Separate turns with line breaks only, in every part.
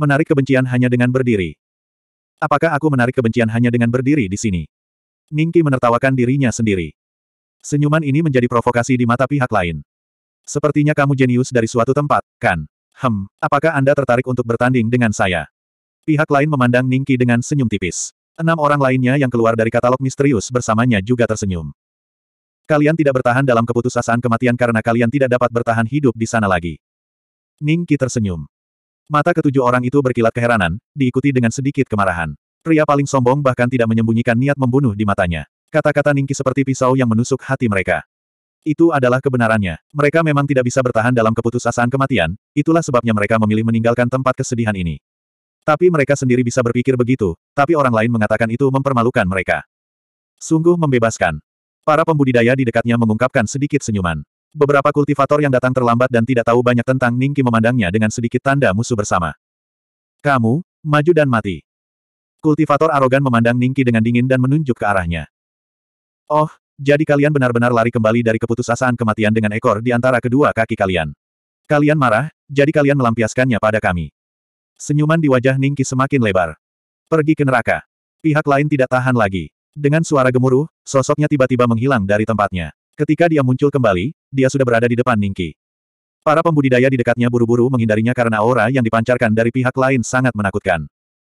menarik kebencian hanya dengan berdiri. Apakah aku menarik kebencian hanya dengan berdiri di sini? Ningki menertawakan dirinya sendiri. Senyuman ini menjadi provokasi di mata pihak lain. Sepertinya kamu jenius dari suatu tempat, kan? Hem, apakah Anda tertarik untuk bertanding dengan saya? Pihak lain memandang Ningki dengan senyum tipis. Enam orang lainnya yang keluar dari katalog misterius bersamanya juga tersenyum. Kalian tidak bertahan dalam keputusasaan kematian karena kalian tidak dapat bertahan hidup di sana lagi. Ningki tersenyum. Mata ketujuh orang itu berkilat keheranan, diikuti dengan sedikit kemarahan. Pria paling sombong bahkan tidak menyembunyikan niat membunuh di matanya. Kata-kata Ningki seperti pisau yang menusuk hati mereka. Itu adalah kebenarannya. Mereka memang tidak bisa bertahan dalam keputusasaan kematian, itulah sebabnya mereka memilih meninggalkan tempat kesedihan ini. Tapi mereka sendiri bisa berpikir begitu, tapi orang lain mengatakan itu mempermalukan mereka. Sungguh membebaskan. Para pembudidaya di dekatnya mengungkapkan sedikit senyuman. Beberapa kultivator yang datang terlambat dan tidak tahu banyak tentang Ningki memandangnya dengan sedikit tanda musuh bersama. Kamu, maju dan mati. Kultivator arogan memandang Ningki dengan dingin dan menunjuk ke arahnya. Oh, jadi kalian benar-benar lari kembali dari keputusasaan kematian dengan ekor di antara kedua kaki kalian. Kalian marah, jadi kalian melampiaskannya pada kami. Senyuman di wajah Ningki semakin lebar. Pergi ke neraka. Pihak lain tidak tahan lagi. Dengan suara gemuruh, sosoknya tiba-tiba menghilang dari tempatnya. Ketika dia muncul kembali, dia sudah berada di depan Ningki. Para pembudidaya di dekatnya buru-buru menghindarinya karena aura yang dipancarkan dari pihak lain sangat menakutkan.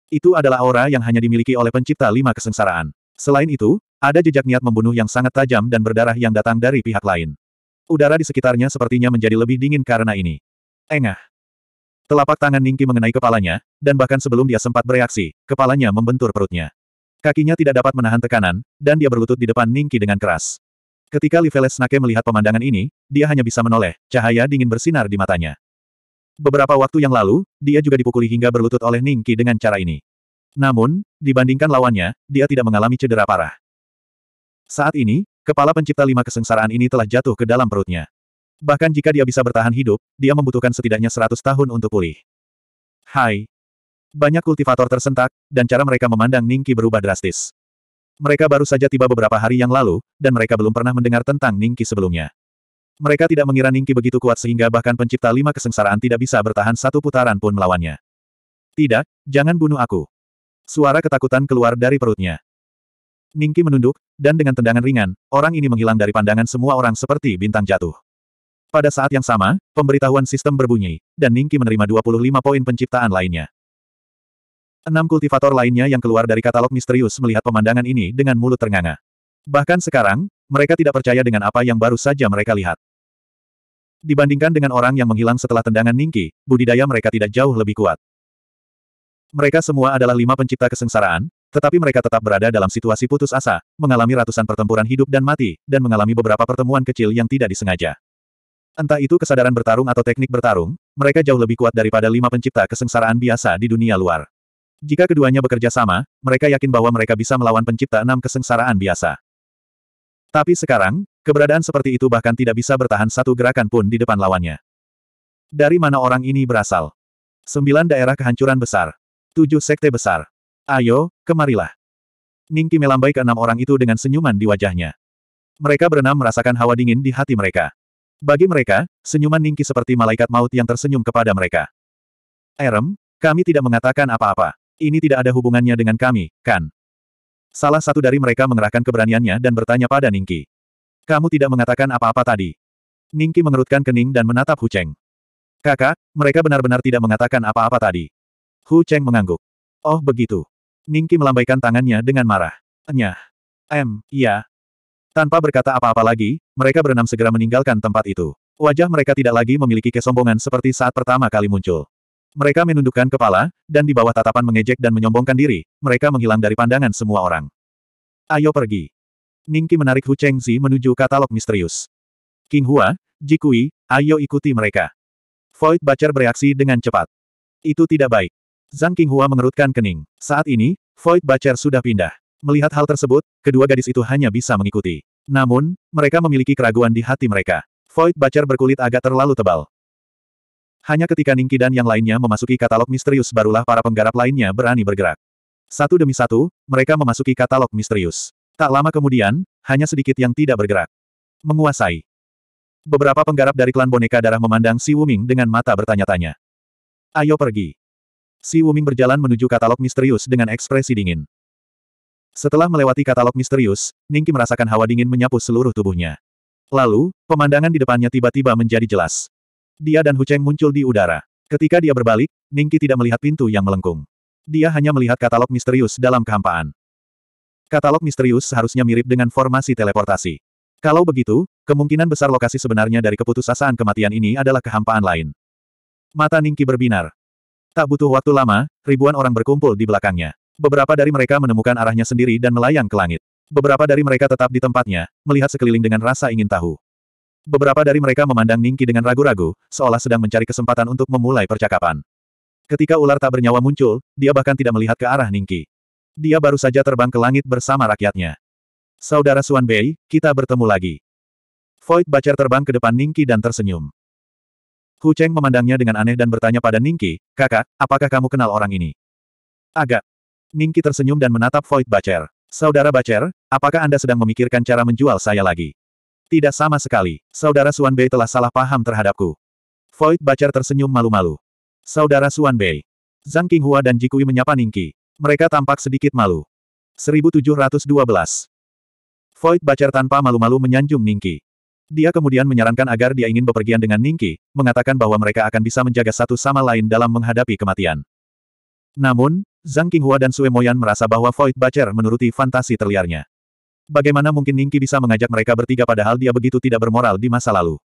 Itu adalah aura yang hanya dimiliki oleh pencipta lima kesengsaraan. Selain itu, ada jejak niat membunuh yang sangat tajam dan berdarah yang datang dari pihak lain. Udara di sekitarnya sepertinya menjadi lebih dingin karena ini. Engah. Telapak tangan Ningki mengenai kepalanya, dan bahkan sebelum dia sempat bereaksi, kepalanya membentur perutnya. Kakinya tidak dapat menahan tekanan, dan dia berlutut di depan Ningki dengan keras. Ketika Liveles Snake melihat pemandangan ini, dia hanya bisa menoleh, cahaya dingin bersinar di matanya. Beberapa waktu yang lalu, dia juga dipukuli hingga berlutut oleh Ningki dengan cara ini. Namun, dibandingkan lawannya, dia tidak mengalami cedera parah. Saat ini, kepala pencipta lima kesengsaraan ini telah jatuh ke dalam perutnya. Bahkan jika dia bisa bertahan hidup, dia membutuhkan setidaknya seratus tahun untuk pulih. Hai. Banyak kultivator tersentak, dan cara mereka memandang Ningki berubah drastis. Mereka baru saja tiba beberapa hari yang lalu, dan mereka belum pernah mendengar tentang Ningki sebelumnya. Mereka tidak mengira Ningki begitu kuat sehingga bahkan pencipta lima kesengsaraan tidak bisa bertahan satu putaran pun melawannya. Tidak, jangan bunuh aku. Suara ketakutan keluar dari perutnya. Ningki menunduk, dan dengan tendangan ringan, orang ini menghilang dari pandangan semua orang seperti bintang jatuh. Pada saat yang sama, pemberitahuan sistem berbunyi, dan Ningki menerima 25 poin penciptaan lainnya. Enam kultivator lainnya yang keluar dari katalog misterius melihat pemandangan ini dengan mulut ternganga. Bahkan sekarang, mereka tidak percaya dengan apa yang baru saja mereka lihat. Dibandingkan dengan orang yang menghilang setelah tendangan Ningki, budidaya mereka tidak jauh lebih kuat. Mereka semua adalah lima pencipta kesengsaraan, tetapi mereka tetap berada dalam situasi putus asa, mengalami ratusan pertempuran hidup dan mati, dan mengalami beberapa pertemuan kecil yang tidak disengaja. Entah itu kesadaran bertarung atau teknik bertarung, mereka jauh lebih kuat daripada lima pencipta kesengsaraan biasa di dunia luar. Jika keduanya bekerja sama, mereka yakin bahwa mereka bisa melawan pencipta enam kesengsaraan biasa. Tapi sekarang, keberadaan seperti itu bahkan tidak bisa bertahan satu gerakan pun di depan lawannya. Dari mana orang ini berasal? Sembilan daerah kehancuran besar. Tujuh sekte besar. Ayo, kemarilah. Ningki melambai ke enam orang itu dengan senyuman di wajahnya. Mereka berenam merasakan hawa dingin di hati mereka. Bagi mereka, senyuman Ningki seperti malaikat maut yang tersenyum kepada mereka. Erem, kami tidak mengatakan apa-apa. Ini tidak ada hubungannya dengan kami, kan? Salah satu dari mereka mengerahkan keberaniannya dan bertanya pada Ningki. Kamu tidak mengatakan apa-apa tadi. Ningki mengerutkan kening dan menatap Hu Cheng. Kakak, mereka benar-benar tidak mengatakan apa-apa tadi. Hu Cheng mengangguk. Oh begitu. Ningki melambaikan tangannya dengan marah. Nyah. Em, iya. Tanpa berkata apa-apa lagi, mereka berenam segera meninggalkan tempat itu. Wajah mereka tidak lagi memiliki kesombongan seperti saat pertama kali muncul. Mereka menundukkan kepala, dan di bawah tatapan mengejek dan menyombongkan diri, mereka menghilang dari pandangan semua orang. Ayo pergi. Ningki menarik Hu Chengzi menuju katalog misterius. King Hua, Jikui, ayo ikuti mereka. Void Bacer bereaksi dengan cepat. Itu tidak baik. Zhang King Hua mengerutkan kening. Saat ini, Void Bacer sudah pindah. Melihat hal tersebut, kedua gadis itu hanya bisa mengikuti. Namun, mereka memiliki keraguan di hati mereka. Void Bacer berkulit agak terlalu tebal. Hanya ketika Ningki dan yang lainnya memasuki katalog misterius barulah para penggarap lainnya berani bergerak. Satu demi satu, mereka memasuki katalog misterius. Tak lama kemudian, hanya sedikit yang tidak bergerak. Menguasai. Beberapa penggarap dari klan boneka darah memandang Si Wuming dengan mata bertanya-tanya. Ayo pergi. Si Wuming berjalan menuju katalog misterius dengan ekspresi dingin. Setelah melewati katalog misterius, Ningki merasakan hawa dingin menyapu seluruh tubuhnya. Lalu, pemandangan di depannya tiba-tiba menjadi jelas. Dia dan Hucheng muncul di udara. Ketika dia berbalik, Ningki tidak melihat pintu yang melengkung. Dia hanya melihat katalog misterius dalam kehampaan. Katalog misterius seharusnya mirip dengan formasi teleportasi. Kalau begitu, kemungkinan besar lokasi sebenarnya dari keputusasaan kematian ini adalah kehampaan lain. Mata Ningki berbinar. Tak butuh waktu lama, ribuan orang berkumpul di belakangnya. Beberapa dari mereka menemukan arahnya sendiri dan melayang ke langit. Beberapa dari mereka tetap di tempatnya, melihat sekeliling dengan rasa ingin tahu. Beberapa dari mereka memandang Ningki dengan ragu-ragu, seolah sedang mencari kesempatan untuk memulai percakapan. Ketika ular tak bernyawa muncul, dia bahkan tidak melihat ke arah Ningki. Dia baru saja terbang ke langit bersama rakyatnya. Saudara Suan Bei, kita bertemu lagi. Void Bacer terbang ke depan Ningki dan tersenyum. Hu Cheng memandangnya dengan aneh dan bertanya pada Ningki, kakak, apakah kamu kenal orang ini? Agak. Ningki tersenyum dan menatap Void Bacer. Saudara Bacer, apakah Anda sedang memikirkan cara menjual saya lagi? Tidak sama sekali, saudara Suan Bei telah salah paham terhadapku. Void Bacar tersenyum malu-malu. Saudara Suan Bei. Zhang Qinghua dan Jikui menyapa Ningki. Mereka tampak sedikit malu. 1712. Void Bacar tanpa malu-malu menyanjung Ningki. Dia kemudian menyarankan agar dia ingin bepergian dengan Ningki, mengatakan bahwa mereka akan bisa menjaga satu sama lain dalam menghadapi kematian. Namun, Zhang Qinghua dan Sue Moyan merasa bahwa Void Bacar menuruti fantasi terliarnya. Bagaimana mungkin Ningki bisa mengajak mereka bertiga padahal dia begitu tidak bermoral di masa lalu?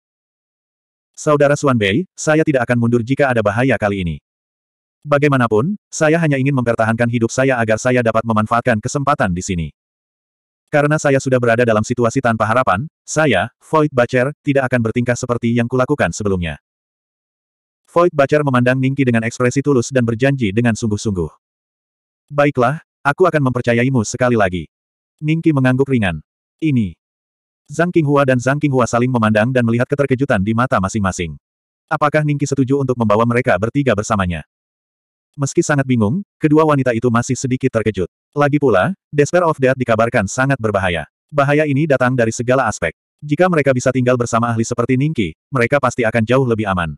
Saudara Suan Bei, saya tidak akan mundur jika ada bahaya kali ini. Bagaimanapun, saya hanya ingin mempertahankan hidup saya agar saya dapat memanfaatkan kesempatan di sini. Karena saya sudah berada dalam situasi tanpa harapan, saya, Void Bacher, tidak akan bertingkah seperti yang kulakukan sebelumnya. Void Bacher memandang Ningki dengan ekspresi tulus dan berjanji dengan sungguh-sungguh. Baiklah, aku akan mempercayaimu sekali lagi. Ningki mengangguk ringan. Ini. Zhang Qinghua dan Zhang Qinghua saling memandang dan melihat keterkejutan di mata masing-masing. Apakah Ningki setuju untuk membawa mereka bertiga bersamanya? Meski sangat bingung, kedua wanita itu masih sedikit terkejut. Lagi pula, Despair of Death dikabarkan sangat berbahaya. Bahaya ini datang dari segala aspek. Jika mereka bisa tinggal bersama ahli seperti Ningki, mereka pasti akan jauh lebih aman.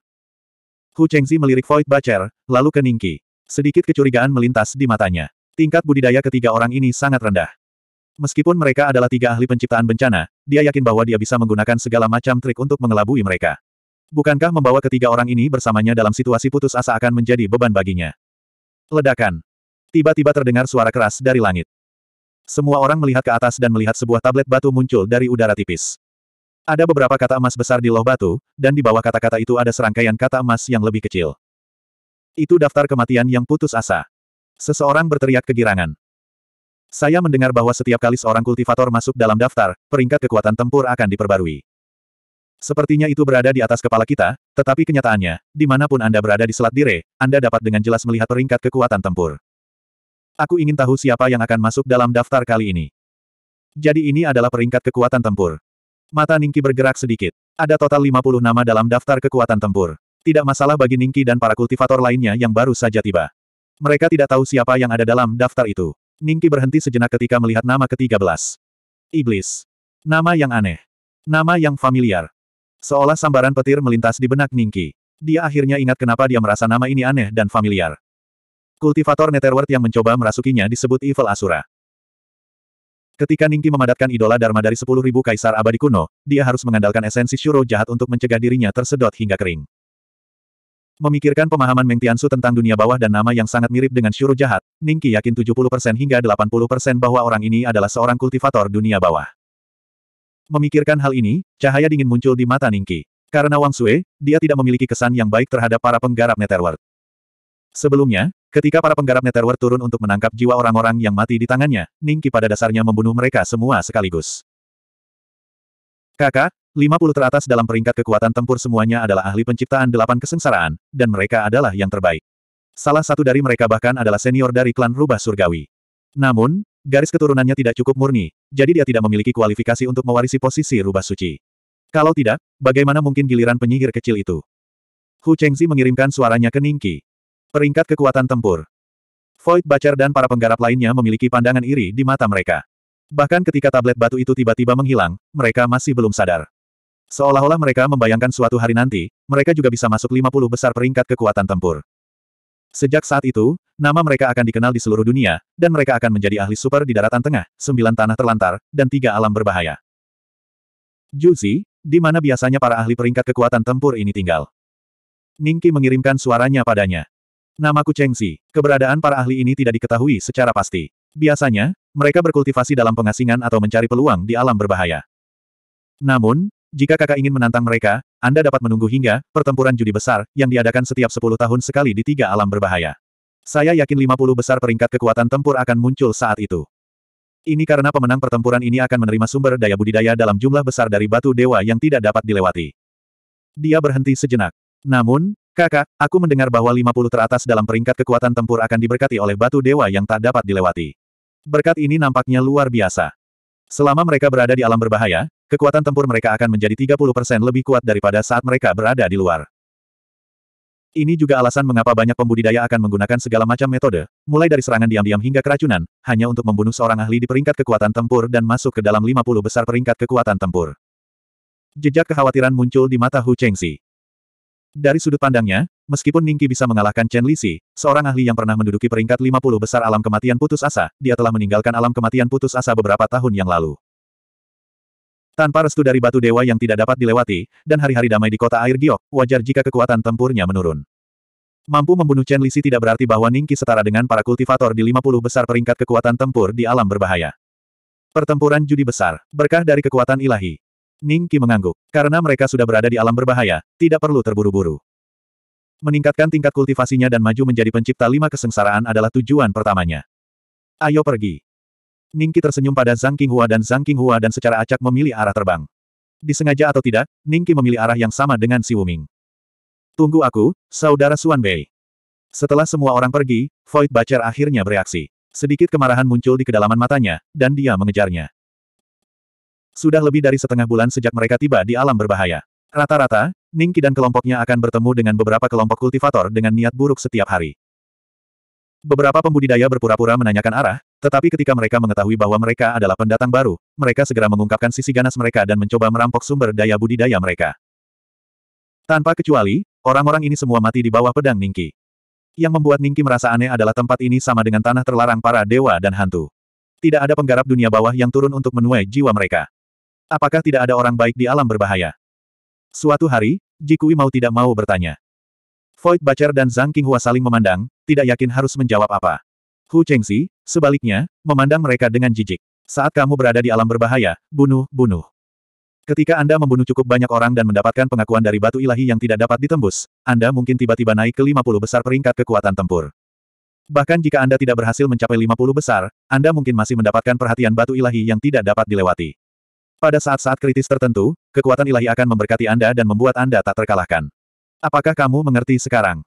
Hu Chengzi melirik Void Bacher, lalu ke Ningki. Sedikit kecurigaan melintas di matanya. Tingkat budidaya ketiga orang ini sangat rendah. Meskipun mereka adalah tiga ahli penciptaan bencana, dia yakin bahwa dia bisa menggunakan segala macam trik untuk mengelabui mereka. Bukankah membawa ketiga orang ini bersamanya dalam situasi putus asa akan menjadi beban baginya? Ledakan. Tiba-tiba terdengar suara keras dari langit. Semua orang melihat ke atas dan melihat sebuah tablet batu muncul dari udara tipis. Ada beberapa kata emas besar di loh batu, dan di bawah kata-kata itu ada serangkaian kata emas yang lebih kecil. Itu daftar kematian yang putus asa. Seseorang berteriak kegirangan. Saya mendengar bahwa setiap kali seorang kultivator masuk dalam daftar, peringkat kekuatan tempur akan diperbarui. Sepertinya itu berada di atas kepala kita, tetapi kenyataannya, dimanapun Anda berada di Selat Dire, Anda dapat dengan jelas melihat peringkat kekuatan tempur. Aku ingin tahu siapa yang akan masuk dalam daftar kali ini. Jadi ini adalah peringkat kekuatan tempur. Mata Ningki bergerak sedikit. Ada total 50 nama dalam daftar kekuatan tempur. Tidak masalah bagi Ningki dan para kultivator lainnya yang baru saja tiba. Mereka tidak tahu siapa yang ada dalam daftar itu. Ningki berhenti sejenak ketika melihat nama ke-13. Iblis. Nama yang aneh. Nama yang familiar. Seolah sambaran petir melintas di benak Ningki. Dia akhirnya ingat kenapa dia merasa nama ini aneh dan familiar. Kultivator Netherworld yang mencoba merasukinya disebut Evil Asura. Ketika Ningki memadatkan idola Dharma dari 10.000 kaisar abadi kuno, dia harus mengandalkan esensi Shuro jahat untuk mencegah dirinya tersedot hingga kering. Memikirkan pemahaman Meng Tiansu tentang dunia bawah dan nama yang sangat mirip dengan syuruh jahat, Ningki yakin 70% hingga 80% bahwa orang ini adalah seorang kultivator dunia bawah. Memikirkan hal ini, cahaya dingin muncul di mata Ningki. Karena Wang Sue, dia tidak memiliki kesan yang baik terhadap para penggarap Netherworld. Sebelumnya, ketika para penggarap Netherworld turun untuk menangkap jiwa orang-orang yang mati di tangannya, Ningki pada dasarnya membunuh mereka semua sekaligus. Kakak, 50 teratas dalam peringkat kekuatan tempur semuanya adalah ahli penciptaan delapan kesengsaraan, dan mereka adalah yang terbaik. Salah satu dari mereka bahkan adalah senior dari klan Rubah Surgawi. Namun, garis keturunannya tidak cukup murni, jadi dia tidak memiliki kualifikasi untuk mewarisi posisi Rubah Suci. Kalau tidak, bagaimana mungkin giliran penyihir kecil itu? Hu Chengzi mengirimkan suaranya ke Ningki. Peringkat kekuatan tempur. Void Bacer dan para penggarap lainnya memiliki pandangan iri di mata mereka. Bahkan ketika tablet batu itu tiba-tiba menghilang, mereka masih belum sadar. Seolah-olah mereka membayangkan suatu hari nanti, mereka juga bisa masuk 50 besar peringkat kekuatan tempur. Sejak saat itu, nama mereka akan dikenal di seluruh dunia, dan mereka akan menjadi ahli super di daratan tengah, sembilan tanah terlantar, dan tiga alam berbahaya. Juzi, di mana biasanya para ahli peringkat kekuatan tempur ini tinggal. Ningki mengirimkan suaranya padanya. Namaku Chengzi. Keberadaan para ahli ini tidak diketahui secara pasti. Biasanya, mereka berkultivasi dalam pengasingan atau mencari peluang di alam berbahaya. Namun, jika kakak ingin menantang mereka, Anda dapat menunggu hingga pertempuran judi besar yang diadakan setiap 10 tahun sekali di tiga alam berbahaya. Saya yakin 50 besar peringkat kekuatan tempur akan muncul saat itu. Ini karena pemenang pertempuran ini akan menerima sumber daya budidaya dalam jumlah besar dari batu dewa yang tidak dapat dilewati. Dia berhenti sejenak. Namun, kakak, aku mendengar bahwa 50 teratas dalam peringkat kekuatan tempur akan diberkati oleh batu dewa yang tak dapat dilewati. Berkat ini nampaknya luar biasa. Selama mereka berada di alam berbahaya, Kekuatan tempur mereka akan menjadi 30% lebih kuat daripada saat mereka berada di luar. Ini juga alasan mengapa banyak pembudidaya akan menggunakan segala macam metode, mulai dari serangan diam-diam hingga keracunan, hanya untuk membunuh seorang ahli di peringkat kekuatan tempur dan masuk ke dalam 50 besar peringkat kekuatan tempur. Jejak kekhawatiran muncul di mata Hu Chengxi. Dari sudut pandangnya, meskipun Ningki bisa mengalahkan Chen Lisi, seorang ahli yang pernah menduduki peringkat 50 besar alam kematian putus asa, dia telah meninggalkan alam kematian putus asa beberapa tahun yang lalu. Tanpa restu dari batu dewa yang tidak dapat dilewati, dan hari-hari damai di kota air giok, wajar jika kekuatan tempurnya menurun. Mampu membunuh Chen Lisi tidak berarti bahwa Ningki setara dengan para kultivator di 50 besar peringkat kekuatan tempur di alam berbahaya. Pertempuran judi besar, berkah dari kekuatan ilahi. Ningki mengangguk. Karena mereka sudah berada di alam berbahaya, tidak perlu terburu-buru. Meningkatkan tingkat kultivasinya dan maju menjadi pencipta lima kesengsaraan adalah tujuan pertamanya. Ayo pergi. Ningki tersenyum pada Zhang Qinghua dan Zhang Qinghua dan secara acak memilih arah terbang. Disengaja atau tidak, Ningki memilih arah yang sama dengan Si Wuming. Tunggu aku, saudara Suan Bei. Setelah semua orang pergi, Void Bacer akhirnya bereaksi. Sedikit kemarahan muncul di kedalaman matanya, dan dia mengejarnya. Sudah lebih dari setengah bulan sejak mereka tiba di alam berbahaya. Rata-rata, Ningki dan kelompoknya akan bertemu dengan beberapa kelompok kultivator dengan niat buruk setiap hari. Beberapa pembudidaya berpura-pura menanyakan arah, tetapi ketika mereka mengetahui bahwa mereka adalah pendatang baru, mereka segera mengungkapkan sisi ganas mereka dan mencoba merampok sumber daya budidaya mereka. Tanpa kecuali, orang-orang ini semua mati di bawah pedang Ningki. Yang membuat Ningki merasa aneh adalah tempat ini sama dengan tanah terlarang para dewa dan hantu. Tidak ada penggarap dunia bawah yang turun untuk menuai jiwa mereka. Apakah tidak ada orang baik di alam berbahaya? Suatu hari, Jikui mau tidak mau bertanya. Void Bacher dan Zhang Qinghua saling memandang, tidak yakin harus menjawab apa. Hu Chengzi, sebaliknya, memandang mereka dengan jijik. Saat kamu berada di alam berbahaya, bunuh, bunuh. Ketika Anda membunuh cukup banyak orang dan mendapatkan pengakuan dari batu ilahi yang tidak dapat ditembus, Anda mungkin tiba-tiba naik ke 50 besar peringkat kekuatan tempur. Bahkan jika Anda tidak berhasil mencapai 50 besar, Anda mungkin masih mendapatkan perhatian batu ilahi yang tidak dapat dilewati. Pada saat-saat kritis tertentu, kekuatan ilahi akan memberkati Anda dan membuat Anda tak terkalahkan. Apakah kamu mengerti sekarang?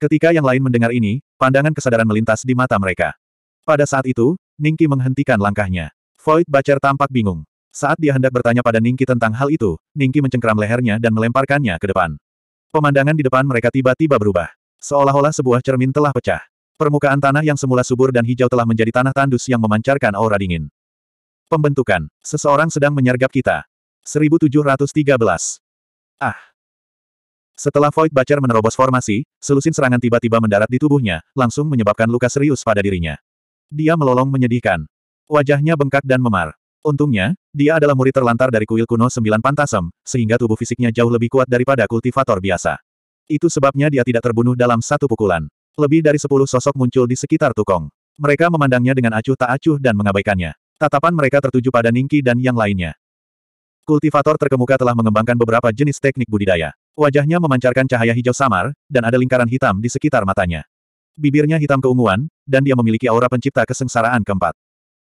Ketika yang lain mendengar ini, pandangan kesadaran melintas di mata mereka. Pada saat itu, Ningki menghentikan langkahnya. Void Bacer tampak bingung. Saat dia hendak bertanya pada Ningki tentang hal itu, Ningki mencengkram lehernya dan melemparkannya ke depan. Pemandangan di depan mereka tiba-tiba berubah. Seolah-olah sebuah cermin telah pecah. Permukaan tanah yang semula subur dan hijau telah menjadi tanah tandus yang memancarkan aura dingin. Pembentukan. Seseorang sedang menyergap kita. 1713. Ah. Setelah Void Bacer menerobos formasi, selusin serangan tiba-tiba mendarat di tubuhnya, langsung menyebabkan luka serius pada dirinya. Dia melolong menyedihkan. Wajahnya bengkak dan memar. Untungnya, dia adalah murid terlantar dari kuil kuno sembilan pantasem, sehingga tubuh fisiknya jauh lebih kuat daripada kultivator biasa. Itu sebabnya dia tidak terbunuh dalam satu pukulan. Lebih dari sepuluh sosok muncul di sekitar tukong. Mereka memandangnya dengan acuh tak acuh dan mengabaikannya. Tatapan mereka tertuju pada Ningki dan yang lainnya. Kultivator terkemuka telah mengembangkan beberapa jenis teknik budidaya. Wajahnya memancarkan cahaya hijau samar, dan ada lingkaran hitam di sekitar matanya. Bibirnya hitam keunguan, dan dia memiliki aura pencipta kesengsaraan keempat.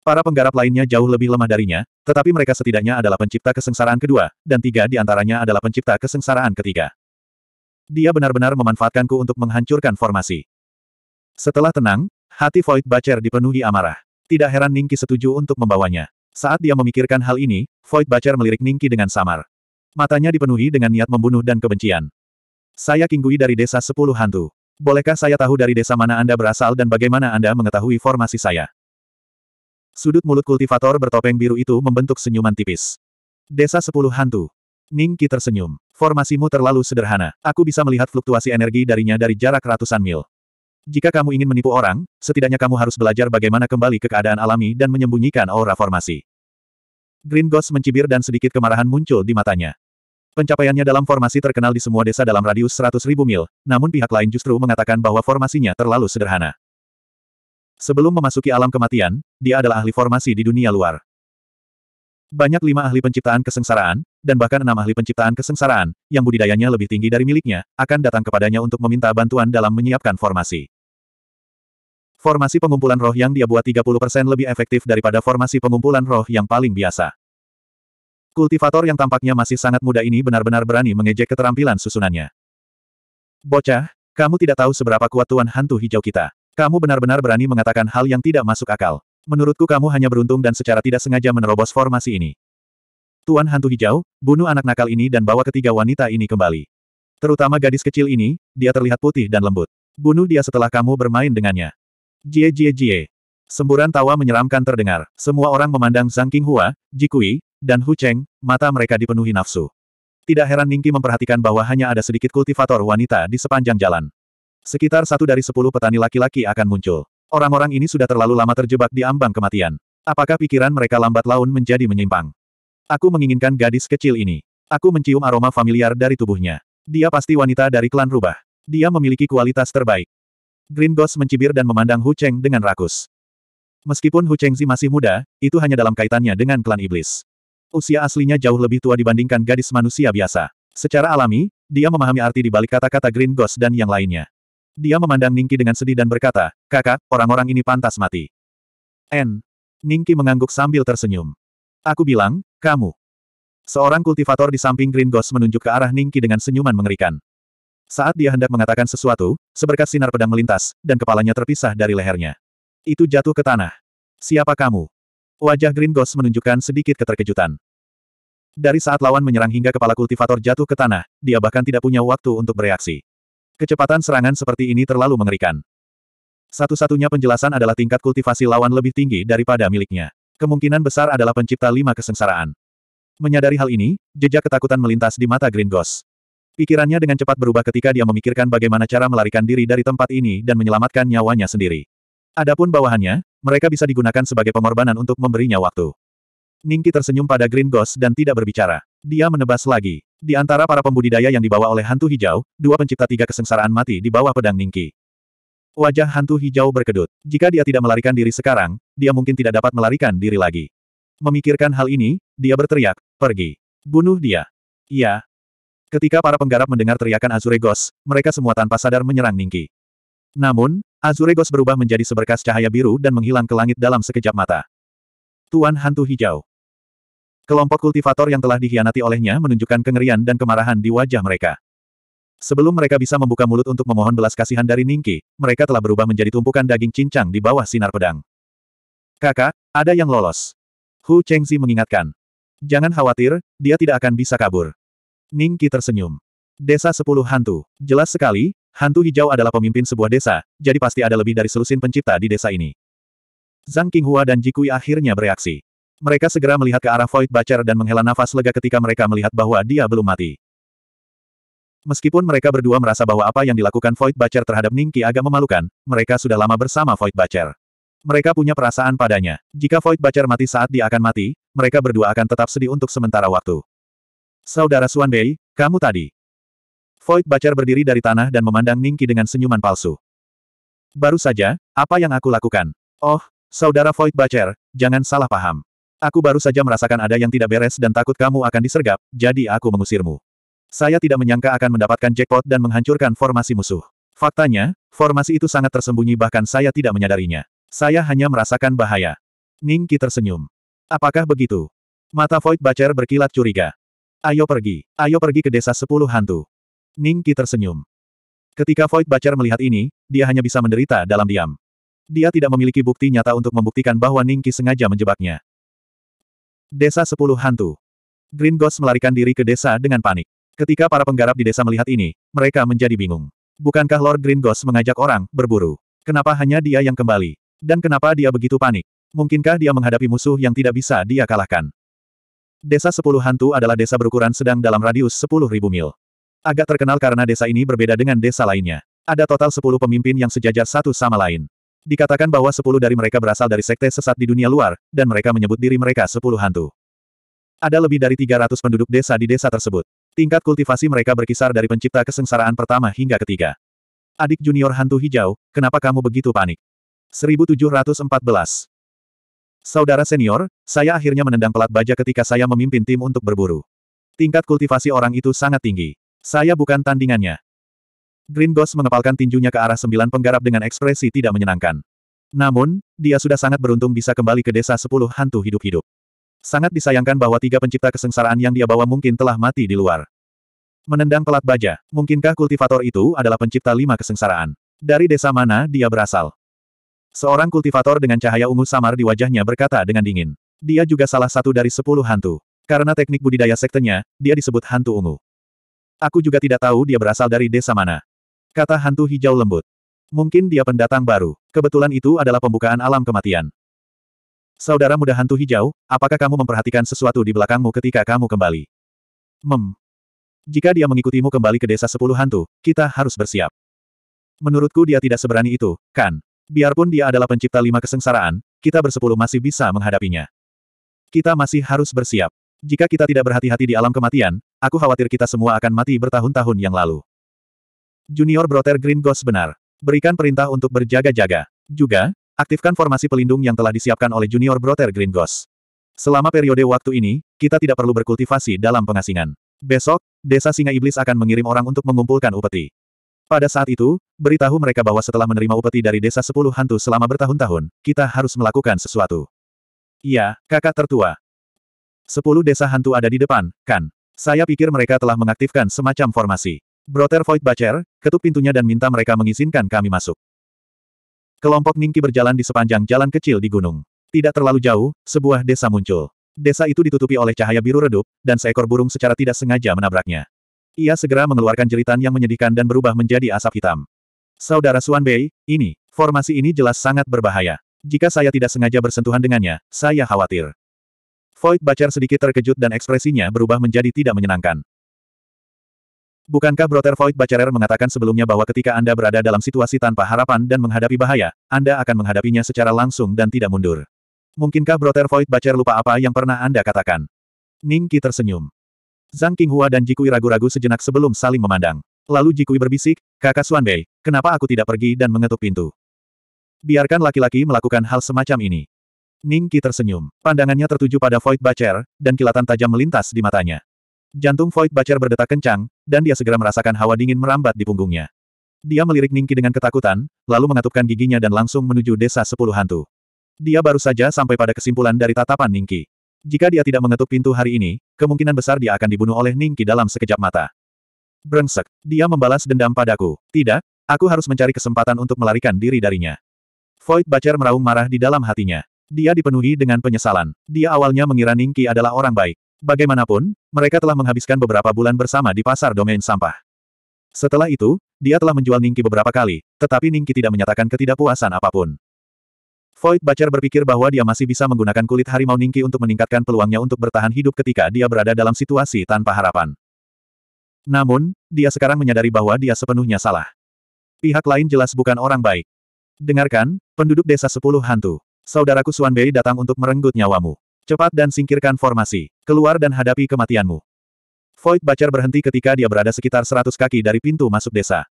Para penggarap lainnya jauh lebih lemah darinya, tetapi mereka setidaknya adalah pencipta kesengsaraan kedua, dan tiga di antaranya adalah pencipta kesengsaraan ketiga. Dia benar-benar memanfaatkanku untuk menghancurkan formasi. Setelah tenang, hati Void Bacher dipenuhi amarah. Tidak heran Ningki setuju untuk membawanya. Saat dia memikirkan hal ini, Void Bacher melirik Ningki dengan samar. Matanya dipenuhi dengan niat membunuh dan kebencian. Saya Kinggui dari Desa Sepuluh Hantu. Bolehkah saya tahu dari desa mana Anda berasal dan bagaimana Anda mengetahui formasi saya? Sudut mulut kultivator bertopeng biru itu membentuk senyuman tipis. Desa Sepuluh Hantu. Ning Qi tersenyum. Formasimu terlalu sederhana. Aku bisa melihat fluktuasi energi darinya dari jarak ratusan mil. Jika kamu ingin menipu orang, setidaknya kamu harus belajar bagaimana kembali ke keadaan alami dan menyembunyikan aura formasi. Green Ghost mencibir dan sedikit kemarahan muncul di matanya. Pencapaiannya dalam formasi terkenal di semua desa dalam radius 100 ribu mil, namun pihak lain justru mengatakan bahwa formasinya terlalu sederhana. Sebelum memasuki alam kematian, dia adalah ahli formasi di dunia luar. Banyak lima ahli penciptaan kesengsaraan, dan bahkan enam ahli penciptaan kesengsaraan, yang budidayanya lebih tinggi dari miliknya, akan datang kepadanya untuk meminta bantuan dalam menyiapkan formasi. Formasi pengumpulan roh yang dia buat 30% lebih efektif daripada formasi pengumpulan roh yang paling biasa. Kultivator yang tampaknya masih sangat muda ini benar-benar berani mengejek keterampilan susunannya. Bocah, kamu tidak tahu seberapa kuat Tuan Hantu Hijau kita. Kamu benar-benar berani mengatakan hal yang tidak masuk akal. Menurutku kamu hanya beruntung dan secara tidak sengaja menerobos formasi ini. Tuan Hantu Hijau, bunuh anak nakal ini dan bawa ketiga wanita ini kembali. Terutama gadis kecil ini, dia terlihat putih dan lembut. Bunuh dia setelah kamu bermain dengannya. Jie jie jie. Semburan tawa menyeramkan terdengar. Semua orang memandang Zhang Qinghua, Jikui, dan Hu Cheng, mata mereka dipenuhi nafsu. Tidak heran Ningki memperhatikan bahwa hanya ada sedikit kultivator wanita di sepanjang jalan. Sekitar satu dari sepuluh petani laki-laki akan muncul. Orang-orang ini sudah terlalu lama terjebak di ambang kematian. Apakah pikiran mereka lambat laun menjadi menyimpang? Aku menginginkan gadis kecil ini. Aku mencium aroma familiar dari tubuhnya. Dia pasti wanita dari klan rubah. Dia memiliki kualitas terbaik. Green Ghost mencibir dan memandang Hu Cheng dengan rakus. Meskipun Hu Chengzi masih muda, itu hanya dalam kaitannya dengan klan iblis. Usia aslinya jauh lebih tua dibandingkan gadis manusia biasa. Secara alami, dia memahami arti di balik kata-kata Green Ghost dan yang lainnya. Dia memandang Ningki dengan sedih dan berkata, Kakak, orang-orang ini pantas mati. N. Ningki mengangguk sambil tersenyum. Aku bilang, kamu. Seorang kultivator di samping Green Ghost menunjuk ke arah Ningki dengan senyuman mengerikan. Saat dia hendak mengatakan sesuatu, seberkas sinar pedang melintas, dan kepalanya terpisah dari lehernya. Itu jatuh ke tanah. Siapa kamu? Wajah Green Ghost menunjukkan sedikit keterkejutan. Dari saat lawan menyerang hingga kepala kultivator jatuh ke tanah, dia bahkan tidak punya waktu untuk bereaksi. Kecepatan serangan seperti ini terlalu mengerikan. Satu-satunya penjelasan adalah tingkat kultivasi lawan lebih tinggi daripada miliknya. Kemungkinan besar adalah pencipta lima kesengsaraan. Menyadari hal ini, jejak ketakutan melintas di mata Green Ghost. Pikirannya dengan cepat berubah ketika dia memikirkan bagaimana cara melarikan diri dari tempat ini dan menyelamatkan nyawanya sendiri. Adapun bawahannya, mereka bisa digunakan sebagai pengorbanan untuk memberinya waktu. Ningki tersenyum pada Green Ghost dan tidak berbicara. Dia menebas lagi. Di antara para pembudidaya yang dibawa oleh hantu hijau, dua pencipta tiga kesengsaraan mati di bawah pedang Ningki. Wajah hantu hijau berkedut. Jika dia tidak melarikan diri sekarang, dia mungkin tidak dapat melarikan diri lagi. Memikirkan hal ini, dia berteriak, pergi. Bunuh dia. Iya, Ketika para penggarap mendengar teriakan Azure Ghost, mereka semua tanpa sadar menyerang Ningki. Namun, Azure Ghost berubah menjadi seberkas cahaya biru dan menghilang ke langit dalam sekejap mata. Tuan Hantu Hijau. Kelompok kultivator yang telah dikhianati olehnya menunjukkan kengerian dan kemarahan di wajah mereka. Sebelum mereka bisa membuka mulut untuk memohon belas kasihan dari Ningki, mereka telah berubah menjadi tumpukan daging cincang di bawah sinar pedang. Kakak, ada yang lolos. Hu Chengzi mengingatkan. Jangan khawatir, dia tidak akan bisa kabur. Ning Qi tersenyum. Desa Sepuluh Hantu. Jelas sekali, hantu hijau adalah pemimpin sebuah desa, jadi pasti ada lebih dari selusin pencipta di desa ini. Zhang Qinghua dan Jikui akhirnya bereaksi. Mereka segera melihat ke arah Void Bacar dan menghela nafas lega ketika mereka melihat bahwa dia belum mati. Meskipun mereka berdua merasa bahwa apa yang dilakukan Void Bacar terhadap Ningki agak memalukan, mereka sudah lama bersama Void Bacar. Mereka punya perasaan padanya. Jika Void Bacar mati saat dia akan mati, mereka berdua akan tetap sedih untuk sementara waktu. Saudara Suandei, kamu tadi. Void Bacar berdiri dari tanah dan memandang Ningki dengan senyuman palsu. Baru saja, apa yang aku lakukan? Oh, Saudara Void Bacar, jangan salah paham. Aku baru saja merasakan ada yang tidak beres dan takut kamu akan disergap, jadi aku mengusirmu. Saya tidak menyangka akan mendapatkan jackpot dan menghancurkan formasi musuh. Faktanya, formasi itu sangat tersembunyi bahkan saya tidak menyadarinya. Saya hanya merasakan bahaya. Ningki tersenyum. Apakah begitu? Mata Void Bacar berkilat curiga. Ayo pergi, ayo pergi ke desa sepuluh hantu. Ning Qi tersenyum. Ketika Void Bacar melihat ini, dia hanya bisa menderita dalam diam. Dia tidak memiliki bukti nyata untuk membuktikan bahwa Ning Qi sengaja menjebaknya. Desa sepuluh hantu. Green Ghost melarikan diri ke desa dengan panik. Ketika para penggarap di desa melihat ini, mereka menjadi bingung. Bukankah Lord Green Ghost mengajak orang berburu? Kenapa hanya dia yang kembali? Dan kenapa dia begitu panik? Mungkinkah dia menghadapi musuh yang tidak bisa dia kalahkan? Desa Sepuluh Hantu adalah desa berukuran sedang dalam radius sepuluh ribu mil. Agak terkenal karena desa ini berbeda dengan desa lainnya. Ada total sepuluh pemimpin yang sejajar satu sama lain. Dikatakan bahwa sepuluh dari mereka berasal dari sekte sesat di dunia luar, dan mereka menyebut diri mereka Sepuluh hantu. Ada lebih dari 300 penduduk desa di desa tersebut. Tingkat kultivasi mereka berkisar dari pencipta kesengsaraan pertama hingga ketiga. Adik junior hantu hijau, kenapa kamu begitu panik? 1714 Saudara senior, saya akhirnya menendang pelat baja ketika saya memimpin tim untuk berburu. Tingkat kultivasi orang itu sangat tinggi. Saya bukan tandingannya. Green Ghost mengepalkan tinjunya ke arah sembilan penggarap dengan ekspresi tidak menyenangkan. Namun, dia sudah sangat beruntung bisa kembali ke desa sepuluh hantu hidup-hidup. Sangat disayangkan bahwa tiga pencipta kesengsaraan yang dia bawa mungkin telah mati di luar. Menendang pelat baja, mungkinkah kultivator itu adalah pencipta lima kesengsaraan? Dari desa mana dia berasal? Seorang kultivator dengan cahaya ungu samar di wajahnya berkata dengan dingin. Dia juga salah satu dari sepuluh hantu. Karena teknik budidaya sektenya, dia disebut hantu ungu. Aku juga tidak tahu dia berasal dari desa mana. Kata hantu hijau lembut. Mungkin dia pendatang baru. Kebetulan itu adalah pembukaan alam kematian. Saudara muda hantu hijau, apakah kamu memperhatikan sesuatu di belakangmu ketika kamu kembali? Mem. Jika dia mengikutimu kembali ke desa sepuluh hantu, kita harus bersiap. Menurutku dia tidak seberani itu, kan? Biarpun dia adalah pencipta lima kesengsaraan, kita bersepuluh masih bisa menghadapinya. Kita masih harus bersiap. Jika kita tidak berhati-hati di alam kematian, aku khawatir kita semua akan mati bertahun-tahun yang lalu. Junior Brother Green Ghost benar. Berikan perintah untuk berjaga-jaga. Juga, aktifkan formasi pelindung yang telah disiapkan oleh Junior Brother Green Ghost. Selama periode waktu ini, kita tidak perlu berkultivasi dalam pengasingan. Besok, Desa Singa Iblis akan mengirim orang untuk mengumpulkan upeti. Pada saat itu, beritahu mereka bahwa setelah menerima upeti dari desa sepuluh hantu selama bertahun-tahun, kita harus melakukan sesuatu. Iya, kakak tertua. Sepuluh desa hantu ada di depan, kan? Saya pikir mereka telah mengaktifkan semacam formasi. Brother Void Bacher, ketuk pintunya dan minta mereka mengizinkan kami masuk. Kelompok Ningki berjalan di sepanjang jalan kecil di gunung. Tidak terlalu jauh, sebuah desa muncul. Desa itu ditutupi oleh cahaya biru redup, dan seekor burung secara tidak sengaja menabraknya. Ia segera mengeluarkan jeritan yang menyedihkan dan berubah menjadi asap hitam. Saudara Suan Bei, ini, formasi ini jelas sangat berbahaya. Jika saya tidak sengaja bersentuhan dengannya, saya khawatir. Void Bacer sedikit terkejut dan ekspresinya berubah menjadi tidak menyenangkan. Bukankah Brother Void Bacerer mengatakan sebelumnya bahwa ketika Anda berada dalam situasi tanpa harapan dan menghadapi bahaya, Anda akan menghadapinya secara langsung dan tidak mundur. Mungkinkah Brother Void Bacer lupa apa yang pernah Anda katakan? Ningki tersenyum. Zhang Qinghua dan Jikui ragu-ragu sejenak sebelum saling memandang. Lalu Jikui berbisik, kakak Suanbei, kenapa aku tidak pergi dan mengetuk pintu? Biarkan laki-laki melakukan hal semacam ini. Ning Qi tersenyum. Pandangannya tertuju pada Void Bacher, dan kilatan tajam melintas di matanya. Jantung Void Bacher berdetak kencang, dan dia segera merasakan hawa dingin merambat di punggungnya. Dia melirik Ning Qi dengan ketakutan, lalu mengatupkan giginya dan langsung menuju desa sepuluh hantu. Dia baru saja sampai pada kesimpulan dari tatapan Ning Qi. Jika dia tidak mengetuk pintu hari ini, kemungkinan besar dia akan dibunuh oleh Ningki dalam sekejap mata. Brengsek, dia membalas dendam padaku. Tidak, aku harus mencari kesempatan untuk melarikan diri darinya. Void Bacer meraung marah di dalam hatinya. Dia dipenuhi dengan penyesalan. Dia awalnya mengira Ningki adalah orang baik. Bagaimanapun, mereka telah menghabiskan beberapa bulan bersama di pasar domain sampah. Setelah itu, dia telah menjual Ningki beberapa kali, tetapi Ningki tidak menyatakan ketidakpuasan apapun. Void Bacer berpikir bahwa dia masih bisa menggunakan kulit harimau Ningki untuk meningkatkan peluangnya untuk bertahan hidup ketika dia berada dalam situasi tanpa harapan. Namun, dia sekarang menyadari bahwa dia sepenuhnya salah. Pihak lain jelas bukan orang baik. Dengarkan, penduduk desa sepuluh hantu. Saudaraku Bei datang untuk merenggut nyawamu. Cepat dan singkirkan formasi. Keluar dan hadapi kematianmu. Void Bacer berhenti ketika dia berada sekitar seratus kaki dari pintu masuk desa.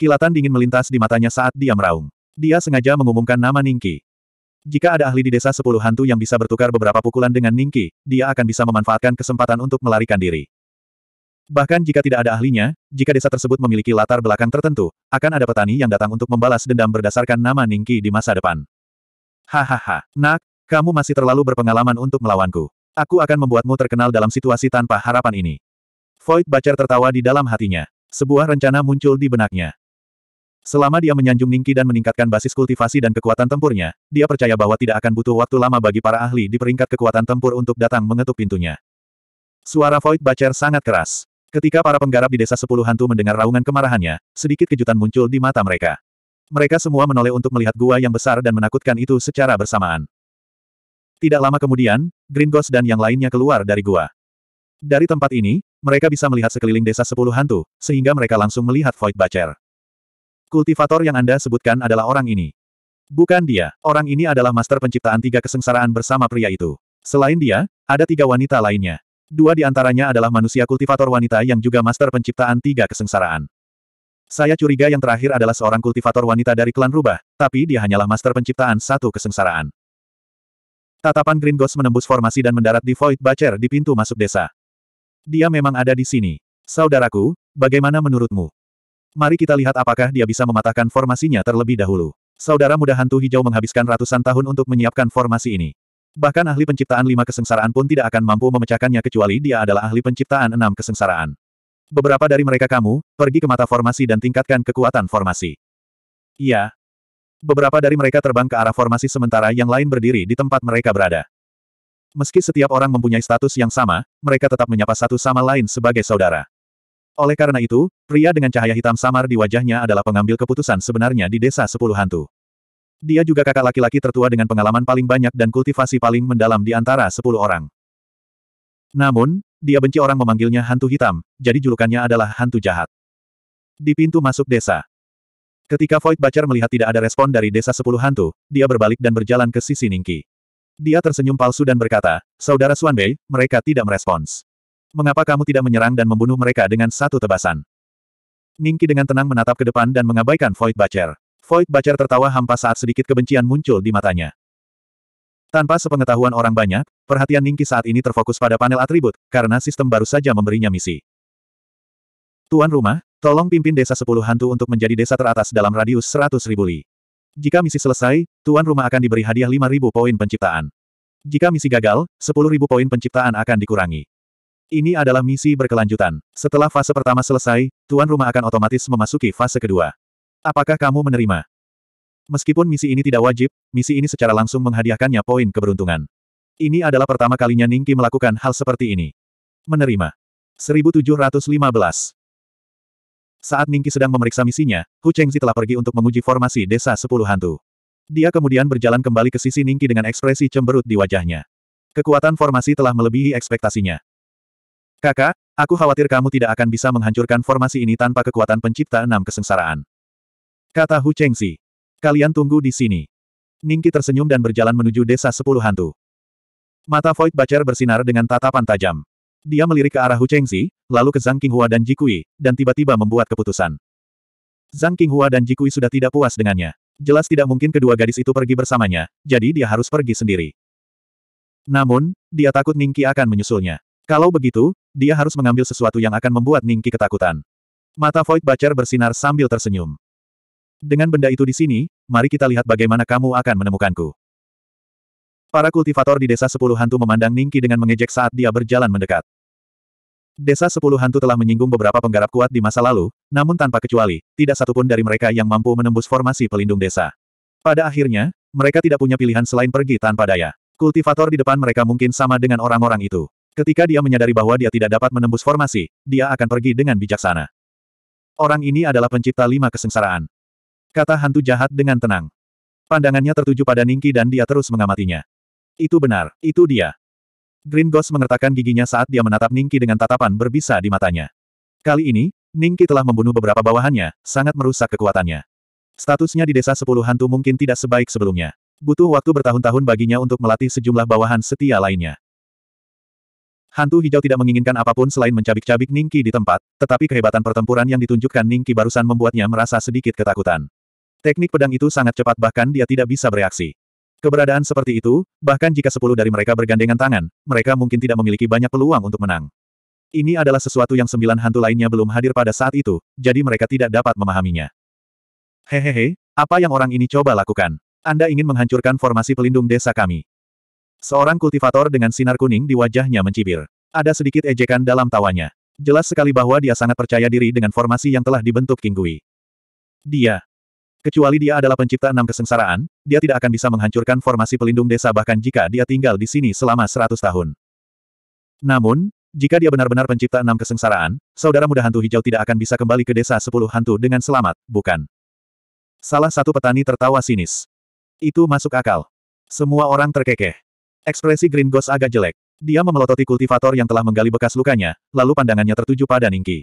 Kilatan dingin melintas di matanya saat dia meraung. Dia sengaja mengumumkan nama Ningki. Jika ada ahli di desa sepuluh hantu yang bisa bertukar beberapa pukulan dengan Ningki, dia akan bisa memanfaatkan kesempatan untuk melarikan diri. Bahkan jika tidak ada ahlinya, jika desa tersebut memiliki latar belakang tertentu, akan ada petani yang datang untuk membalas dendam berdasarkan nama Ningki di masa depan. Hahaha, nak, kamu masih terlalu berpengalaman untuk melawanku. Aku akan membuatmu terkenal dalam situasi tanpa harapan ini. Void Bacer tertawa di dalam hatinya. Sebuah rencana muncul di benaknya. Selama dia menyanjung Ningki dan meningkatkan basis kultivasi dan kekuatan tempurnya, dia percaya bahwa tidak akan butuh waktu lama bagi para ahli di peringkat kekuatan tempur untuk datang mengetuk pintunya. Suara Void Bacer sangat keras. Ketika para penggarap di desa sepuluh hantu mendengar raungan kemarahannya, sedikit kejutan muncul di mata mereka. Mereka semua menoleh untuk melihat gua yang besar dan menakutkan itu secara bersamaan. Tidak lama kemudian, Green Ghost dan yang lainnya keluar dari gua. Dari tempat ini, mereka bisa melihat sekeliling desa sepuluh hantu, sehingga mereka langsung melihat Void Bacer. Kultivator yang Anda sebutkan adalah orang ini. Bukan dia. Orang ini adalah master penciptaan tiga kesengsaraan bersama pria itu. Selain dia, ada tiga wanita lainnya. Dua di antaranya adalah manusia kultivator wanita yang juga master penciptaan tiga kesengsaraan. Saya curiga yang terakhir adalah seorang kultivator wanita dari klan rubah, tapi dia hanyalah master penciptaan satu kesengsaraan. Tatapan Green Ghost menembus formasi dan mendarat di Void Bacher di pintu masuk desa. Dia memang ada di sini. Saudaraku, bagaimana menurutmu? Mari kita lihat apakah dia bisa mematahkan formasinya terlebih dahulu. Saudara muda hantu hijau menghabiskan ratusan tahun untuk menyiapkan formasi ini. Bahkan ahli penciptaan lima kesengsaraan pun tidak akan mampu memecahkannya kecuali dia adalah ahli penciptaan enam kesengsaraan. Beberapa dari mereka kamu, pergi ke mata formasi dan tingkatkan kekuatan formasi. Iya. Beberapa dari mereka terbang ke arah formasi sementara yang lain berdiri di tempat mereka berada. Meski setiap orang mempunyai status yang sama, mereka tetap menyapa satu sama lain sebagai saudara. Oleh karena itu, pria dengan cahaya hitam samar di wajahnya adalah pengambil keputusan sebenarnya di desa sepuluh hantu. Dia juga kakak laki-laki tertua dengan pengalaman paling banyak dan kultivasi paling mendalam di antara sepuluh orang. Namun, dia benci orang memanggilnya hantu hitam, jadi julukannya adalah hantu jahat. Di pintu masuk desa. Ketika Void Bacar melihat tidak ada respon dari desa sepuluh hantu, dia berbalik dan berjalan ke sisi Ningki. Dia tersenyum palsu dan berkata, Saudara Swanbei, mereka tidak merespons. Mengapa kamu tidak menyerang dan membunuh mereka dengan satu tebasan? Ningki dengan tenang menatap ke depan dan mengabaikan Void Bacher. Void Bacher tertawa hampa saat sedikit kebencian muncul di matanya. Tanpa sepengetahuan orang banyak, perhatian Ningki saat ini terfokus pada panel atribut, karena sistem baru saja memberinya misi. Tuan rumah, tolong pimpin desa sepuluh hantu untuk menjadi desa teratas dalam radius seratus ribu li. Jika misi selesai, tuan rumah akan diberi hadiah lima ribu poin penciptaan. Jika misi gagal, sepuluh ribu poin penciptaan akan dikurangi. Ini adalah misi berkelanjutan. Setelah fase pertama selesai, tuan rumah akan otomatis memasuki fase kedua. Apakah kamu menerima? Meskipun misi ini tidak wajib, misi ini secara langsung menghadiahkannya poin keberuntungan. Ini adalah pertama kalinya Ningki melakukan hal seperti ini. Menerima. 1715 Saat Ningki sedang memeriksa misinya, Hu Chengzi telah pergi untuk menguji formasi desa sepuluh hantu. Dia kemudian berjalan kembali ke sisi Ningki dengan ekspresi cemberut di wajahnya. Kekuatan formasi telah melebihi ekspektasinya. Kakak, aku khawatir kamu tidak akan bisa menghancurkan formasi ini tanpa kekuatan pencipta enam kesengsaraan. Kata Hu Chengxi. Kalian tunggu di sini. Ningki tersenyum dan berjalan menuju desa sepuluh hantu. Mata Void Bacer bersinar dengan tatapan tajam. Dia melirik ke arah Hu Chengxi, lalu ke Zhang Qinghua dan Jikui, dan tiba-tiba membuat keputusan. Zhang Qinghua dan Jikui sudah tidak puas dengannya. Jelas tidak mungkin kedua gadis itu pergi bersamanya, jadi dia harus pergi sendiri. Namun, dia takut Ningki akan menyusulnya. Kalau begitu, dia harus mengambil sesuatu yang akan membuat Ningki ketakutan. Mata Void Bacer bersinar sambil tersenyum. Dengan benda itu di sini, mari kita lihat bagaimana kamu akan menemukanku. Para kultivator di Desa Sepuluh Hantu memandang Ningki dengan mengejek saat dia berjalan mendekat. Desa Sepuluh Hantu telah menyinggung beberapa penggarap kuat di masa lalu, namun tanpa kecuali, tidak satupun dari mereka yang mampu menembus formasi pelindung desa. Pada akhirnya, mereka tidak punya pilihan selain pergi tanpa daya. Kultivator di depan mereka mungkin sama dengan orang-orang itu. Ketika dia menyadari bahwa dia tidak dapat menembus formasi, dia akan pergi dengan bijaksana. Orang ini adalah pencipta lima kesengsaraan. Kata hantu jahat dengan tenang. Pandangannya tertuju pada Ningki dan dia terus mengamatinya. Itu benar, itu dia. Green Ghost mengertakkan giginya saat dia menatap Ningki dengan tatapan berbisa di matanya. Kali ini, Ningki telah membunuh beberapa bawahannya, sangat merusak kekuatannya. Statusnya di desa sepuluh hantu mungkin tidak sebaik sebelumnya. Butuh waktu bertahun-tahun baginya untuk melatih sejumlah bawahan setia lainnya. Hantu hijau tidak menginginkan apapun selain mencabik-cabik Ningki di tempat, tetapi kehebatan pertempuran yang ditunjukkan Ningki barusan membuatnya merasa sedikit ketakutan. Teknik pedang itu sangat cepat bahkan dia tidak bisa bereaksi. Keberadaan seperti itu, bahkan jika sepuluh dari mereka bergandengan tangan, mereka mungkin tidak memiliki banyak peluang untuk menang. Ini adalah sesuatu yang sembilan hantu lainnya belum hadir pada saat itu, jadi mereka tidak dapat memahaminya. Hehehe, apa yang orang ini coba lakukan? Anda ingin menghancurkan formasi pelindung desa kami. Seorang kultivator dengan sinar kuning di wajahnya mencibir. Ada sedikit ejekan dalam tawanya. Jelas sekali bahwa dia sangat percaya diri dengan formasi yang telah dibentuk King Dia. Kecuali dia adalah pencipta enam kesengsaraan, dia tidak akan bisa menghancurkan formasi pelindung desa bahkan jika dia tinggal di sini selama seratus tahun. Namun, jika dia benar-benar pencipta enam kesengsaraan, saudara muda hantu hijau tidak akan bisa kembali ke desa sepuluh hantu dengan selamat, bukan? Salah satu petani tertawa sinis. Itu masuk akal. Semua orang terkekeh. Ekspresi Green Ghost agak jelek. Dia memelototi kultivator yang telah menggali bekas lukanya, lalu pandangannya tertuju pada Ningki.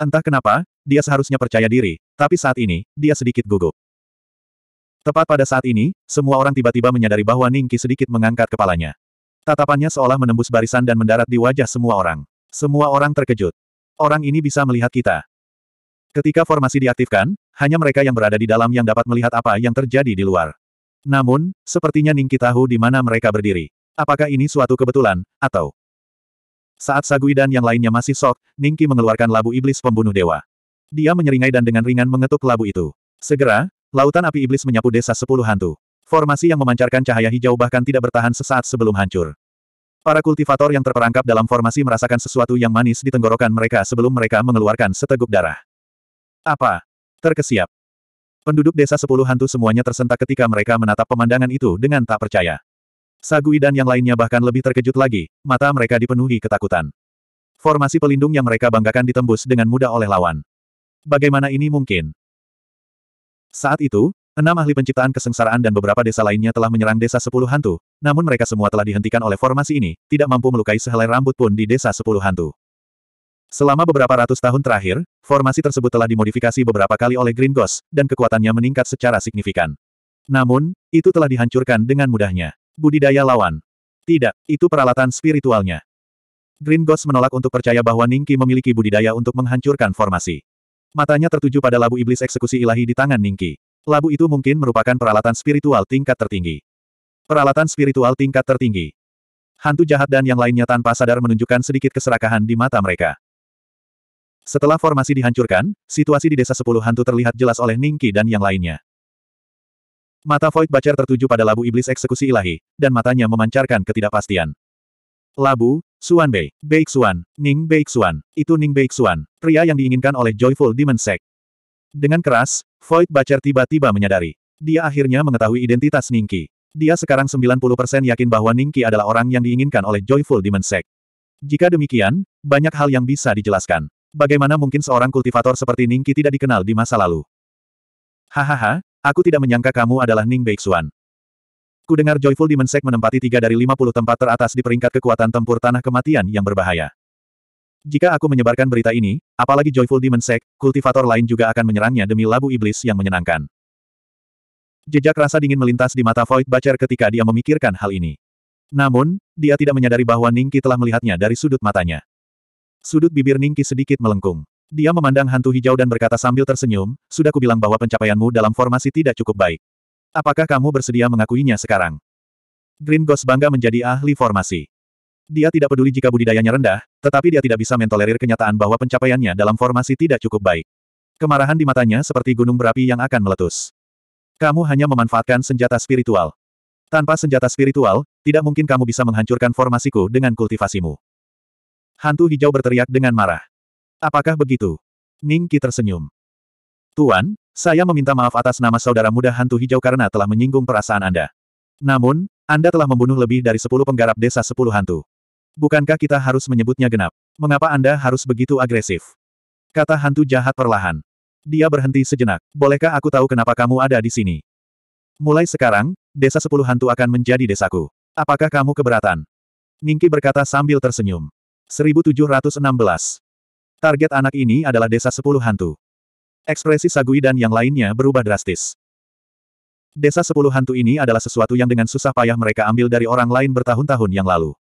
Entah kenapa, dia seharusnya percaya diri, tapi saat ini, dia sedikit gugup. Tepat pada saat ini, semua orang tiba-tiba menyadari bahwa Ningki sedikit mengangkat kepalanya. Tatapannya seolah menembus barisan dan mendarat di wajah semua orang. Semua orang terkejut. Orang ini bisa melihat kita. Ketika formasi diaktifkan, hanya mereka yang berada di dalam yang dapat melihat apa yang terjadi di luar. Namun, sepertinya Ningki tahu di mana mereka berdiri. Apakah ini suatu kebetulan, atau... Saat Sagui dan yang lainnya masih sok, Ningki mengeluarkan labu iblis pembunuh dewa. Dia menyeringai dan dengan ringan mengetuk labu itu. Segera, lautan api iblis menyapu desa sepuluh hantu. Formasi yang memancarkan cahaya hijau bahkan tidak bertahan sesaat sebelum hancur. Para kultivator yang terperangkap dalam formasi merasakan sesuatu yang manis di tenggorokan mereka sebelum mereka mengeluarkan seteguk darah. Apa? Terkesiap. Penduduk desa sepuluh hantu semuanya tersentak ketika mereka menatap pemandangan itu dengan tak percaya. Sagui dan yang lainnya bahkan lebih terkejut lagi, mata mereka dipenuhi ketakutan. Formasi pelindung yang mereka banggakan ditembus dengan mudah oleh lawan. Bagaimana ini mungkin? Saat itu, enam ahli penciptaan kesengsaraan dan beberapa desa lainnya telah menyerang desa sepuluh hantu, namun mereka semua telah dihentikan oleh formasi ini, tidak mampu melukai sehelai rambut pun di desa sepuluh hantu. Selama beberapa ratus tahun terakhir, formasi tersebut telah dimodifikasi beberapa kali oleh Green Ghost, dan kekuatannya meningkat secara signifikan. Namun, itu telah dihancurkan dengan mudahnya. Budidaya lawan. Tidak, itu peralatan spiritualnya. Green Ghost menolak untuk percaya bahwa Ningki memiliki budidaya untuk menghancurkan formasi. Matanya tertuju pada labu iblis eksekusi ilahi di tangan Ningki. Labu itu mungkin merupakan peralatan spiritual tingkat tertinggi. Peralatan spiritual tingkat tertinggi. Hantu jahat dan yang lainnya tanpa sadar menunjukkan sedikit keserakahan di mata mereka. Setelah formasi dihancurkan, situasi di desa sepuluh hantu terlihat jelas oleh Ningki dan yang lainnya. Mata Void Bacer tertuju pada labu iblis eksekusi ilahi, dan matanya memancarkan ketidakpastian. Labu, Suan Bei, Bei Xuan, Ning Bei Xuan, itu Ning Bei Xuan, pria yang diinginkan oleh Joyful Demon Sect. Dengan keras, Void Bacer tiba-tiba menyadari. Dia akhirnya mengetahui identitas Ningki. Dia sekarang 90% yakin bahwa Ningki adalah orang yang diinginkan oleh Joyful Demon Sect. Jika demikian, banyak hal yang bisa dijelaskan. Bagaimana mungkin seorang kultivator seperti Ningki tidak dikenal di masa lalu? Hahaha, Aku tidak menyangka kamu adalah Ning Beixuan. Ku dengar Joyful Demon Sect menempati tiga dari lima puluh tempat teratas di peringkat kekuatan tempur tanah kematian yang berbahaya. Jika aku menyebarkan berita ini, apalagi Joyful Demon Sect, kultivator lain juga akan menyerangnya demi labu iblis yang menyenangkan. Jejak rasa dingin melintas di mata Void Bacer ketika dia memikirkan hal ini. Namun, dia tidak menyadari bahwa Ningki telah melihatnya dari sudut matanya. Sudut bibir Ningki sedikit melengkung. Dia memandang hantu hijau dan berkata sambil tersenyum, sudah kubilang bahwa pencapaianmu dalam formasi tidak cukup baik. Apakah kamu bersedia mengakuinya sekarang? Green Ghost bangga menjadi ahli formasi. Dia tidak peduli jika budidayanya rendah, tetapi dia tidak bisa mentolerir kenyataan bahwa pencapaiannya dalam formasi tidak cukup baik. Kemarahan di matanya seperti gunung berapi yang akan meletus. Kamu hanya memanfaatkan senjata spiritual. Tanpa senjata spiritual, tidak mungkin kamu bisa menghancurkan formasiku dengan kultivasimu. Hantu hijau berteriak dengan marah. Apakah begitu? Ning Qi tersenyum. Tuan, saya meminta maaf atas nama saudara muda hantu hijau karena telah menyinggung perasaan Anda. Namun, Anda telah membunuh lebih dari sepuluh penggarap desa sepuluh hantu. Bukankah kita harus menyebutnya genap? Mengapa Anda harus begitu agresif? Kata hantu jahat perlahan. Dia berhenti sejenak. Bolehkah aku tahu kenapa kamu ada di sini? Mulai sekarang, desa sepuluh hantu akan menjadi desaku. Apakah kamu keberatan? Ningki berkata sambil tersenyum. 1716 Target anak ini adalah desa sepuluh hantu. Ekspresi Sagui dan yang lainnya berubah drastis. Desa sepuluh hantu ini adalah sesuatu yang dengan susah payah mereka ambil dari orang lain bertahun-tahun yang lalu.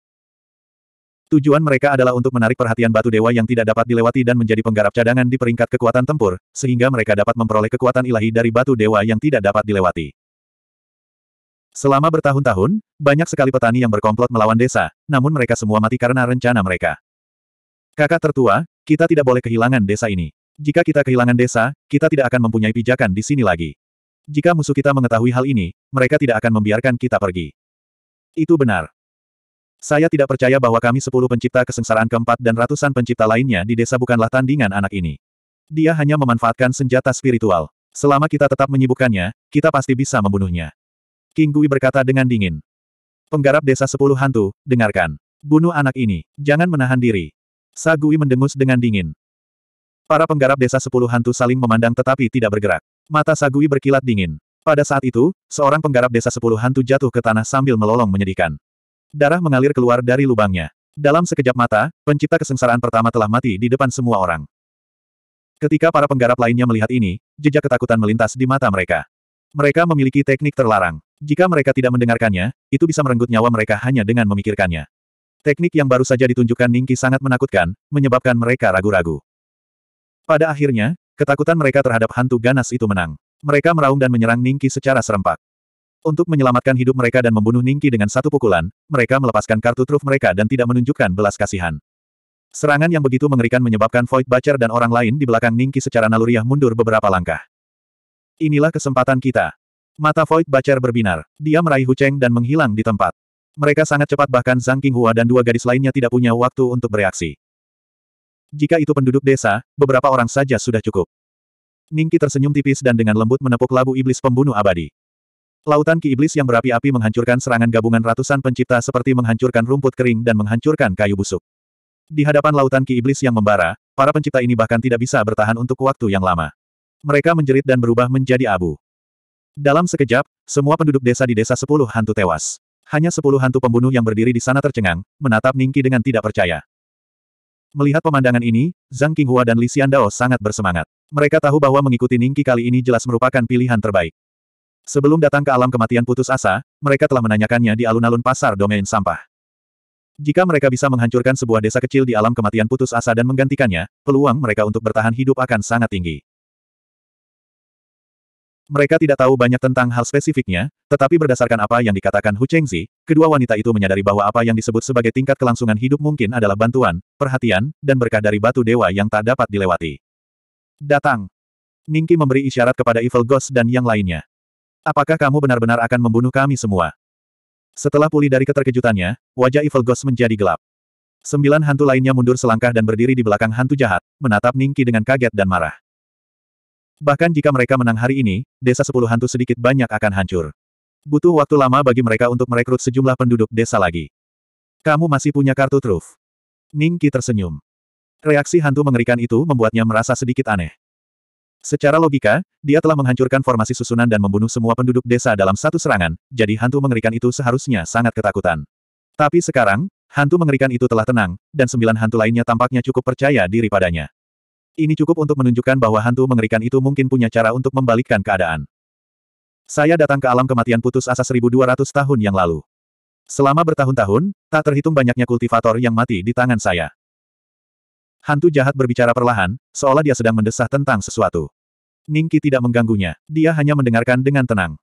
Tujuan mereka adalah untuk menarik perhatian batu dewa yang tidak dapat dilewati dan menjadi penggarap cadangan di peringkat kekuatan tempur, sehingga mereka dapat memperoleh kekuatan ilahi dari batu dewa yang tidak dapat dilewati. Selama bertahun-tahun, banyak sekali petani yang berkomplot melawan desa, namun mereka semua mati karena rencana mereka. Kakak tertua, kita tidak boleh kehilangan desa ini. Jika kita kehilangan desa, kita tidak akan mempunyai pijakan di sini lagi. Jika musuh kita mengetahui hal ini, mereka tidak akan membiarkan kita pergi. Itu benar. Saya tidak percaya bahwa kami sepuluh pencipta kesengsaraan keempat dan ratusan pencipta lainnya di desa bukanlah tandingan anak ini. Dia hanya memanfaatkan senjata spiritual. Selama kita tetap menyibukkannya, kita pasti bisa membunuhnya. King Gui berkata dengan dingin. Penggarap desa sepuluh hantu, dengarkan. Bunuh anak ini, jangan menahan diri. Sagui mendengus dengan dingin. Para penggarap desa sepuluh hantu saling memandang tetapi tidak bergerak. Mata Sagui berkilat dingin. Pada saat itu, seorang penggarap desa sepuluh hantu jatuh ke tanah sambil melolong menyedihkan. Darah mengalir keluar dari lubangnya. Dalam sekejap mata, pencipta kesengsaraan pertama telah mati di depan semua orang. Ketika para penggarap lainnya melihat ini, jejak ketakutan melintas di mata mereka. Mereka memiliki teknik terlarang. Jika mereka tidak mendengarkannya, itu bisa merenggut nyawa mereka hanya dengan memikirkannya. Teknik yang baru saja ditunjukkan Ningki sangat menakutkan, menyebabkan mereka ragu-ragu. Pada akhirnya, ketakutan mereka terhadap hantu ganas itu menang. Mereka meraung dan menyerang Ningki secara serempak. Untuk menyelamatkan hidup mereka dan membunuh Ningki dengan satu pukulan, mereka melepaskan kartu truf mereka dan tidak menunjukkan belas kasihan. Serangan yang begitu mengerikan menyebabkan Void Butcher dan orang lain di belakang Ningki secara naluriah mundur beberapa langkah. Inilah kesempatan kita. Mata Void Butcher berbinar. Dia meraih Hucheng dan menghilang di tempat. Mereka sangat cepat bahkan Zhang Qinghua dan dua gadis lainnya tidak punya waktu untuk bereaksi. Jika itu penduduk desa, beberapa orang saja sudah cukup. Ningki tersenyum tipis dan dengan lembut menepuk labu iblis pembunuh abadi. Lautan ki iblis yang berapi-api menghancurkan serangan gabungan ratusan pencipta seperti menghancurkan rumput kering dan menghancurkan kayu busuk. Di hadapan lautan ki iblis yang membara, para pencipta ini bahkan tidak bisa bertahan untuk waktu yang lama. Mereka menjerit dan berubah menjadi abu. Dalam sekejap, semua penduduk desa di desa sepuluh hantu tewas. Hanya sepuluh hantu pembunuh yang berdiri di sana tercengang, menatap Ningki dengan tidak percaya. Melihat pemandangan ini, Zhang Qinghua dan Li Xiandao sangat bersemangat. Mereka tahu bahwa mengikuti Ningki kali ini jelas merupakan pilihan terbaik. Sebelum datang ke alam kematian putus asa, mereka telah menanyakannya di alun-alun pasar domain sampah. Jika mereka bisa menghancurkan sebuah desa kecil di alam kematian putus asa dan menggantikannya, peluang mereka untuk bertahan hidup akan sangat tinggi. Mereka tidak tahu banyak tentang hal spesifiknya, tetapi berdasarkan apa yang dikatakan Hu Chengzi, kedua wanita itu menyadari bahwa apa yang disebut sebagai tingkat kelangsungan hidup mungkin adalah bantuan, perhatian, dan berkah dari batu dewa yang tak dapat dilewati. Datang. Ningki memberi isyarat kepada Evil Ghost dan yang lainnya. Apakah kamu benar-benar akan membunuh kami semua? Setelah pulih dari keterkejutannya, wajah Evil Ghost menjadi gelap. Sembilan hantu lainnya mundur selangkah dan berdiri di belakang hantu jahat, menatap Ningki dengan kaget dan marah. Bahkan jika mereka menang hari ini, desa sepuluh hantu sedikit banyak akan hancur. Butuh waktu lama bagi mereka untuk merekrut sejumlah penduduk desa lagi. Kamu masih punya kartu truf. Ningki tersenyum. Reaksi hantu mengerikan itu membuatnya merasa sedikit aneh. Secara logika, dia telah menghancurkan formasi susunan dan membunuh semua penduduk desa dalam satu serangan, jadi hantu mengerikan itu seharusnya sangat ketakutan. Tapi sekarang, hantu mengerikan itu telah tenang, dan sembilan hantu lainnya tampaknya cukup percaya diri padanya. Ini cukup untuk menunjukkan bahwa hantu mengerikan itu mungkin punya cara untuk membalikkan keadaan. Saya datang ke alam kematian putus asa 1200 tahun yang lalu. Selama bertahun-tahun, tak terhitung banyaknya kultivator yang mati di tangan saya. Hantu jahat berbicara perlahan, seolah dia sedang mendesah tentang sesuatu. Ningki tidak mengganggunya, dia hanya mendengarkan dengan tenang.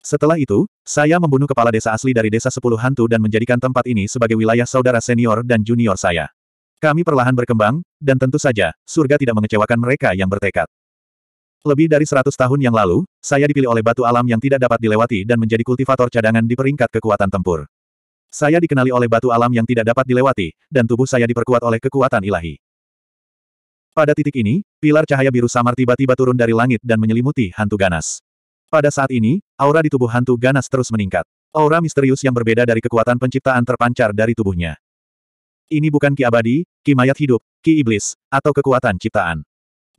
Setelah itu, saya membunuh kepala desa asli dari desa sepuluh hantu dan menjadikan tempat ini sebagai wilayah saudara senior dan junior saya. Kami perlahan berkembang, dan tentu saja, surga tidak mengecewakan mereka yang bertekad. Lebih dari seratus tahun yang lalu, saya dipilih oleh batu alam yang tidak dapat dilewati dan menjadi kultivator cadangan di peringkat kekuatan tempur. Saya dikenali oleh batu alam yang tidak dapat dilewati, dan tubuh saya diperkuat oleh kekuatan ilahi. Pada titik ini, pilar cahaya biru samar tiba-tiba turun dari langit dan menyelimuti hantu ganas. Pada saat ini, aura di tubuh hantu ganas terus meningkat. Aura misterius yang berbeda dari kekuatan penciptaan terpancar dari tubuhnya. Ini bukan ki abadi, ki mayat hidup, ki iblis, atau kekuatan ciptaan.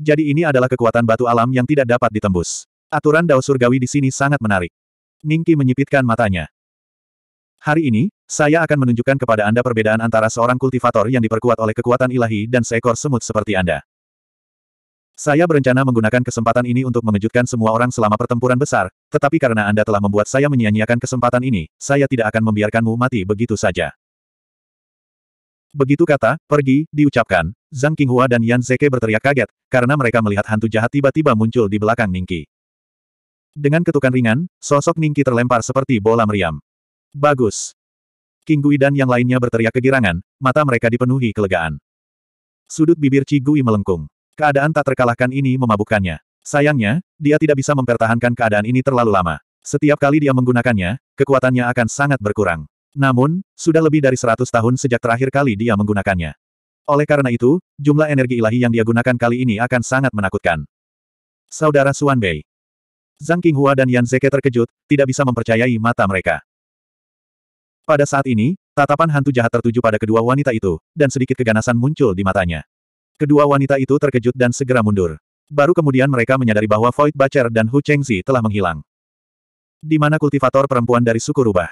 Jadi ini adalah kekuatan batu alam yang tidak dapat ditembus. Aturan dao surgawi di sini sangat menarik. Ningki menyipitkan matanya. Hari ini, saya akan menunjukkan kepada Anda perbedaan antara seorang kultivator yang diperkuat oleh kekuatan ilahi dan seekor semut seperti Anda. Saya berencana menggunakan kesempatan ini untuk mengejutkan semua orang selama pertempuran besar, tetapi karena Anda telah membuat saya menyia-nyiakan kesempatan ini, saya tidak akan membiarkanmu mati begitu saja. Begitu kata, pergi, diucapkan, Zhang Qinghua dan Yan Zeke berteriak kaget, karena mereka melihat hantu jahat tiba-tiba muncul di belakang Ningki. Dengan ketukan ringan, sosok Ningki terlempar seperti bola meriam. Bagus. King Gui dan yang lainnya berteriak kegirangan, mata mereka dipenuhi kelegaan. Sudut bibir Qi Gui melengkung. Keadaan tak terkalahkan ini memabukkannya. Sayangnya, dia tidak bisa mempertahankan keadaan ini terlalu lama. Setiap kali dia menggunakannya, kekuatannya akan sangat berkurang. Namun, sudah lebih dari 100 tahun sejak terakhir kali dia menggunakannya. Oleh karena itu, jumlah energi ilahi yang dia gunakan kali ini akan sangat menakutkan. Saudara Suan Bei. Zhang Qinghua dan Yan Zeke terkejut, tidak bisa mempercayai mata mereka. Pada saat ini, tatapan hantu jahat tertuju pada kedua wanita itu, dan sedikit keganasan muncul di matanya. Kedua wanita itu terkejut dan segera mundur. Baru kemudian mereka menyadari bahwa Void Bacher dan Hu Chengzi telah menghilang. Di mana kultivator perempuan dari suku rubah?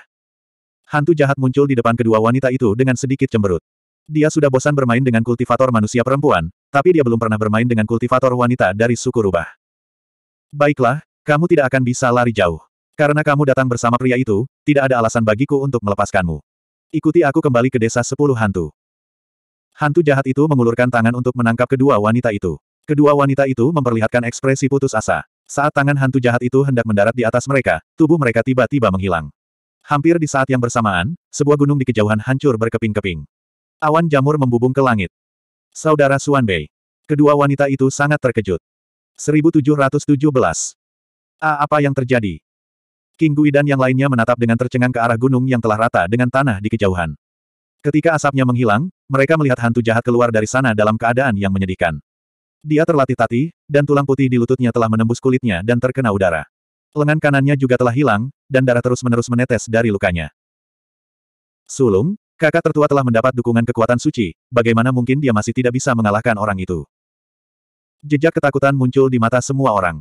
Hantu jahat muncul di depan kedua wanita itu dengan sedikit cemberut. Dia sudah bosan bermain dengan kultivator manusia perempuan, tapi dia belum pernah bermain dengan kultivator wanita dari suku rubah. Baiklah, kamu tidak akan bisa lari jauh. Karena kamu datang bersama pria itu, tidak ada alasan bagiku untuk melepaskanmu. Ikuti aku kembali ke desa sepuluh hantu. Hantu jahat itu mengulurkan tangan untuk menangkap kedua wanita itu. Kedua wanita itu memperlihatkan ekspresi putus asa. Saat tangan hantu jahat itu hendak mendarat di atas mereka, tubuh mereka tiba-tiba menghilang. Hampir di saat yang bersamaan, sebuah gunung di kejauhan hancur berkeping-keping. Awan jamur membubung ke langit. Saudara Suanbei. Kedua wanita itu sangat terkejut. 1717. A apa yang terjadi? King Gui dan yang lainnya menatap dengan tercengang ke arah gunung yang telah rata dengan tanah di kejauhan. Ketika asapnya menghilang, mereka melihat hantu jahat keluar dari sana dalam keadaan yang menyedihkan. Dia terlatih tati, dan tulang putih di lututnya telah menembus kulitnya dan terkena udara. Lengan kanannya juga telah hilang, dan darah terus-menerus menetes dari lukanya. Sulung, kakak tertua telah mendapat dukungan kekuatan suci, bagaimana mungkin dia masih tidak bisa mengalahkan orang itu? Jejak ketakutan muncul di mata semua orang.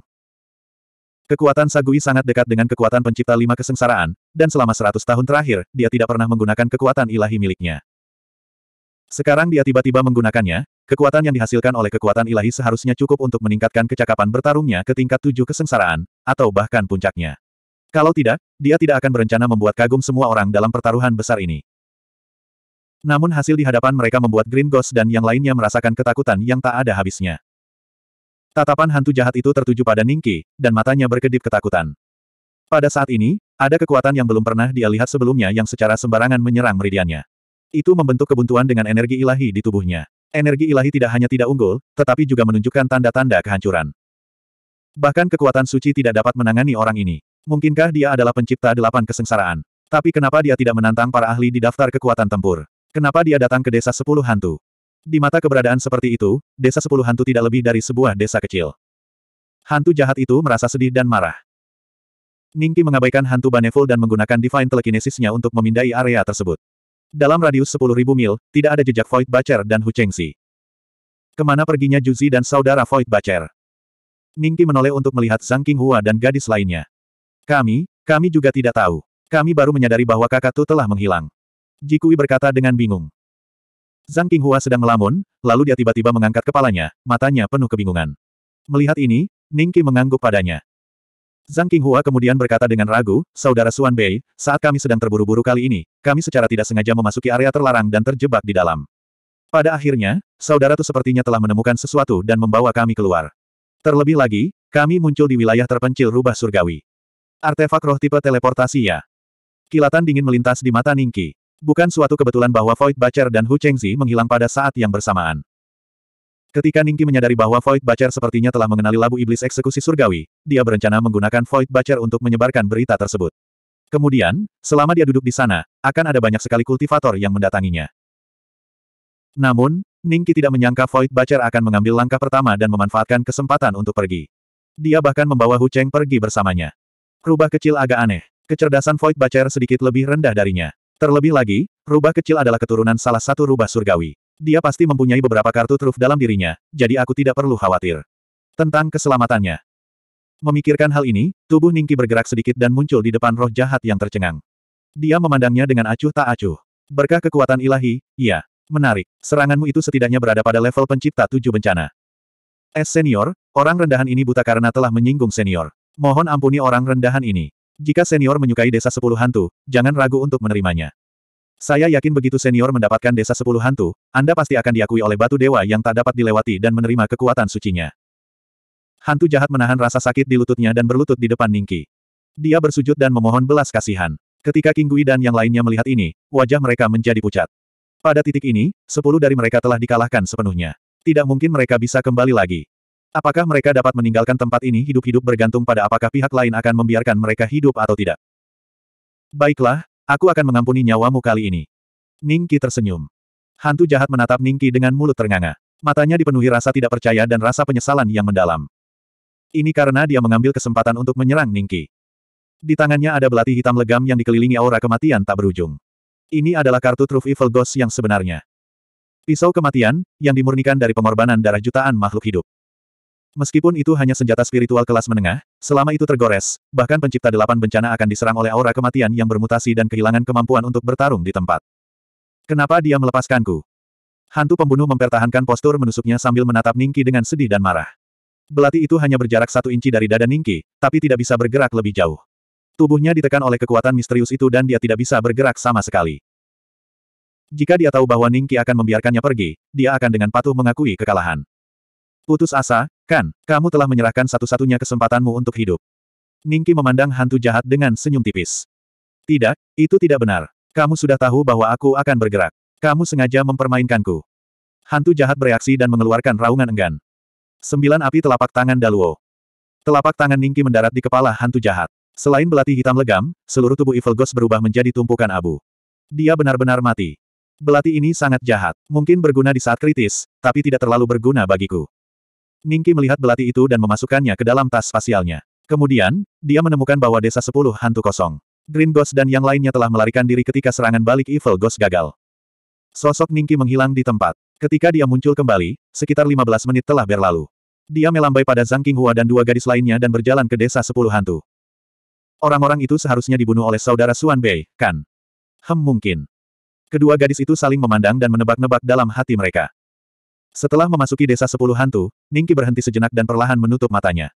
Kekuatan Sagui sangat dekat dengan kekuatan pencipta lima kesengsaraan, dan selama seratus tahun terakhir, dia tidak pernah menggunakan kekuatan ilahi miliknya. Sekarang dia tiba-tiba menggunakannya, kekuatan yang dihasilkan oleh kekuatan ilahi seharusnya cukup untuk meningkatkan kecakapan bertarungnya ke tingkat tujuh kesengsaraan, atau bahkan puncaknya. Kalau tidak, dia tidak akan berencana membuat kagum semua orang dalam pertaruhan besar ini. Namun hasil di hadapan mereka membuat Green Ghost dan yang lainnya merasakan ketakutan yang tak ada habisnya. Tatapan hantu jahat itu tertuju pada Ningki, dan matanya berkedip ketakutan. Pada saat ini, ada kekuatan yang belum pernah dia lihat sebelumnya yang secara sembarangan menyerang meridiannya. Itu membentuk kebuntuan dengan energi ilahi di tubuhnya. Energi ilahi tidak hanya tidak unggul, tetapi juga menunjukkan tanda-tanda kehancuran. Bahkan kekuatan suci tidak dapat menangani orang ini. Mungkinkah dia adalah pencipta delapan kesengsaraan? Tapi kenapa dia tidak menantang para ahli di daftar kekuatan tempur? Kenapa dia datang ke desa sepuluh hantu? Di mata keberadaan seperti itu, desa sepuluh hantu tidak lebih dari sebuah desa kecil. Hantu jahat itu merasa sedih dan marah. Ningki mengabaikan hantu Banevul dan menggunakan Divine Telekinesisnya untuk memindai area tersebut. Dalam radius sepuluh ribu mil, tidak ada jejak Void Bacher dan Hu Chengxi. Kemana perginya Juzi dan saudara Void Bacher? Ningki menoleh untuk melihat Zhang Qinghua dan gadis lainnya. Kami, kami juga tidak tahu. Kami baru menyadari bahwa kakak Tu telah menghilang. Jikui berkata dengan bingung. Zhang Qinghua sedang melamun, lalu dia tiba-tiba mengangkat kepalanya, matanya penuh kebingungan. Melihat ini, Ningki mengangguk padanya. Zhang Qinghua kemudian berkata dengan ragu, Saudara Suan Bei, saat kami sedang terburu-buru kali ini, kami secara tidak sengaja memasuki area terlarang dan terjebak di dalam. Pada akhirnya, saudara Tu sepertinya telah menemukan sesuatu dan membawa kami keluar. Terlebih lagi, kami muncul di wilayah terpencil rubah surgawi. Artefak roh tipe teleportasi ya. Kilatan dingin melintas di mata Ningki. Bukan suatu kebetulan bahwa Void Bacher dan Hu Chengzi menghilang pada saat yang bersamaan. Ketika Ningki menyadari bahwa Void Bacher sepertinya telah mengenali labu iblis eksekusi surgawi, dia berencana menggunakan Void Bacher untuk menyebarkan berita tersebut. Kemudian, selama dia duduk di sana, akan ada banyak sekali kultivator yang mendatanginya. Namun, Ningki tidak menyangka Void Bacer akan mengambil langkah pertama dan memanfaatkan kesempatan untuk pergi. Dia bahkan membawa Hu Cheng pergi bersamanya. Rubah kecil agak aneh. Kecerdasan Void Bacer sedikit lebih rendah darinya. Terlebih lagi, rubah kecil adalah keturunan salah satu rubah surgawi. Dia pasti mempunyai beberapa kartu truf dalam dirinya, jadi aku tidak perlu khawatir. Tentang keselamatannya. Memikirkan hal ini, tubuh Ningki bergerak sedikit dan muncul di depan roh jahat yang tercengang. Dia memandangnya dengan acuh tak acuh. Berkah kekuatan ilahi, iya, Menarik. Seranganmu itu setidaknya berada pada level pencipta tujuh bencana. Es senior, orang rendahan ini buta karena telah menyinggung senior. Mohon ampuni orang rendahan ini. Jika senior menyukai desa sepuluh hantu, jangan ragu untuk menerimanya. Saya yakin begitu senior mendapatkan desa sepuluh hantu, Anda pasti akan diakui oleh batu dewa yang tak dapat dilewati dan menerima kekuatan sucinya. Hantu jahat menahan rasa sakit di lututnya dan berlutut di depan Ningki. Dia bersujud dan memohon belas kasihan. Ketika King Gui dan yang lainnya melihat ini, wajah mereka menjadi pucat. Pada titik ini, sepuluh dari mereka telah dikalahkan sepenuhnya. Tidak mungkin mereka bisa kembali lagi. Apakah mereka dapat meninggalkan tempat ini hidup-hidup bergantung pada apakah pihak lain akan membiarkan mereka hidup atau tidak? Baiklah, aku akan mengampuni nyawamu kali ini. Ningki tersenyum. Hantu jahat menatap Ningki dengan mulut ternganga. Matanya dipenuhi rasa tidak percaya dan rasa penyesalan yang mendalam. Ini karena dia mengambil kesempatan untuk menyerang Ningki. Di tangannya ada belati hitam legam yang dikelilingi aura kematian tak berujung. Ini adalah kartu truf Evil Ghost yang sebenarnya. Pisau kematian, yang dimurnikan dari pengorbanan darah jutaan makhluk hidup. Meskipun itu hanya senjata spiritual kelas menengah, selama itu tergores, bahkan pencipta delapan bencana akan diserang oleh aura kematian yang bermutasi dan kehilangan kemampuan untuk bertarung di tempat. Kenapa dia melepaskanku? Hantu pembunuh mempertahankan postur menusuknya sambil menatap Ningki dengan sedih dan marah. Belati itu hanya berjarak satu inci dari dada Ningki, tapi tidak bisa bergerak lebih jauh. Tubuhnya ditekan oleh kekuatan misterius itu dan dia tidak bisa bergerak sama sekali. Jika dia tahu bahwa Ningki akan membiarkannya pergi, dia akan dengan patuh mengakui kekalahan. Putus asa, kan, kamu telah menyerahkan satu-satunya kesempatanmu untuk hidup. Ningki memandang hantu jahat dengan senyum tipis. Tidak, itu tidak benar. Kamu sudah tahu bahwa aku akan bergerak. Kamu sengaja mempermainkanku. Hantu jahat bereaksi dan mengeluarkan raungan enggan. Sembilan api telapak tangan Daluo. Telapak tangan Ningki mendarat di kepala hantu jahat. Selain belati hitam legam, seluruh tubuh Evil Ghost berubah menjadi tumpukan abu. Dia benar-benar mati. Belati ini sangat jahat, mungkin berguna di saat kritis, tapi tidak terlalu berguna bagiku. Ningki melihat belati itu dan memasukkannya ke dalam tas spasialnya. Kemudian, dia menemukan bahwa desa sepuluh hantu kosong. Green Ghost dan yang lainnya telah melarikan diri ketika serangan balik Evil Ghost gagal. Sosok Ningki menghilang di tempat. Ketika dia muncul kembali, sekitar 15 menit telah berlalu. Dia melambai pada Zhang Qinghua dan dua gadis lainnya dan berjalan ke desa sepuluh hantu. Orang-orang itu seharusnya dibunuh oleh saudara Suan Bei, kan? Hem mungkin. Kedua gadis itu saling memandang dan menebak-nebak dalam hati mereka. Setelah memasuki desa sepuluh hantu, Ningki berhenti sejenak dan perlahan menutup matanya.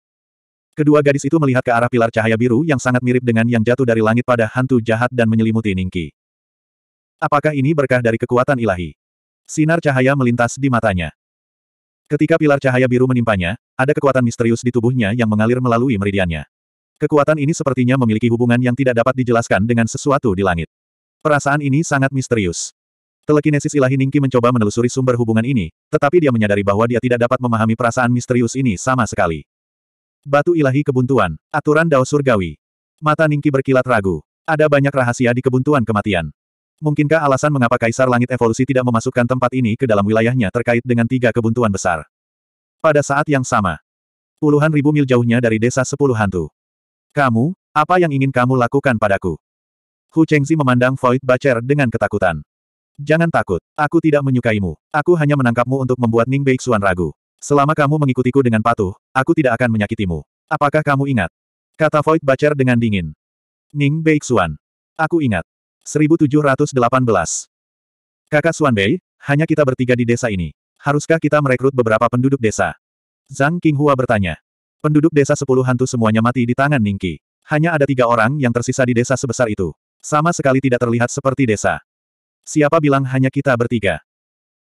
Kedua gadis itu melihat ke arah pilar cahaya biru yang sangat mirip dengan yang jatuh dari langit pada hantu jahat dan menyelimuti Ningki. Apakah ini berkah dari kekuatan ilahi? Sinar cahaya melintas di matanya. Ketika pilar cahaya biru menimpanya, ada kekuatan misterius di tubuhnya yang mengalir melalui meridiannya. Kekuatan ini sepertinya memiliki hubungan yang tidak dapat dijelaskan dengan sesuatu di langit. Perasaan ini sangat misterius. Telekinesis ilahi Ningki mencoba menelusuri sumber hubungan ini, tetapi dia menyadari bahwa dia tidak dapat memahami perasaan misterius ini sama sekali. Batu ilahi kebuntuan, aturan dao surgawi. Mata Ningki berkilat ragu. Ada banyak rahasia di kebuntuan kematian. Mungkinkah alasan mengapa Kaisar Langit Evolusi tidak memasukkan tempat ini ke dalam wilayahnya terkait dengan tiga kebuntuan besar? Pada saat yang sama, puluhan ribu mil jauhnya dari desa sepuluh hantu. Kamu, apa yang ingin kamu lakukan padaku? Hu Chengzi memandang Void Bacer dengan ketakutan. Jangan takut, aku tidak menyukaimu. Aku hanya menangkapmu untuk membuat Ning Beixuan ragu. Selama kamu mengikutiku dengan patuh, aku tidak akan menyakitimu. Apakah kamu ingat? Kata Void Bacer dengan dingin. Ning Beixuan. Aku ingat. 1718. Kakak Bei, hanya kita bertiga di desa ini. Haruskah kita merekrut beberapa penduduk desa? Zhang Qinghua bertanya. Penduduk desa sepuluh hantu semuanya mati di tangan Ningki. Hanya ada tiga orang yang tersisa di desa sebesar itu. Sama sekali tidak terlihat seperti desa. Siapa bilang hanya kita bertiga?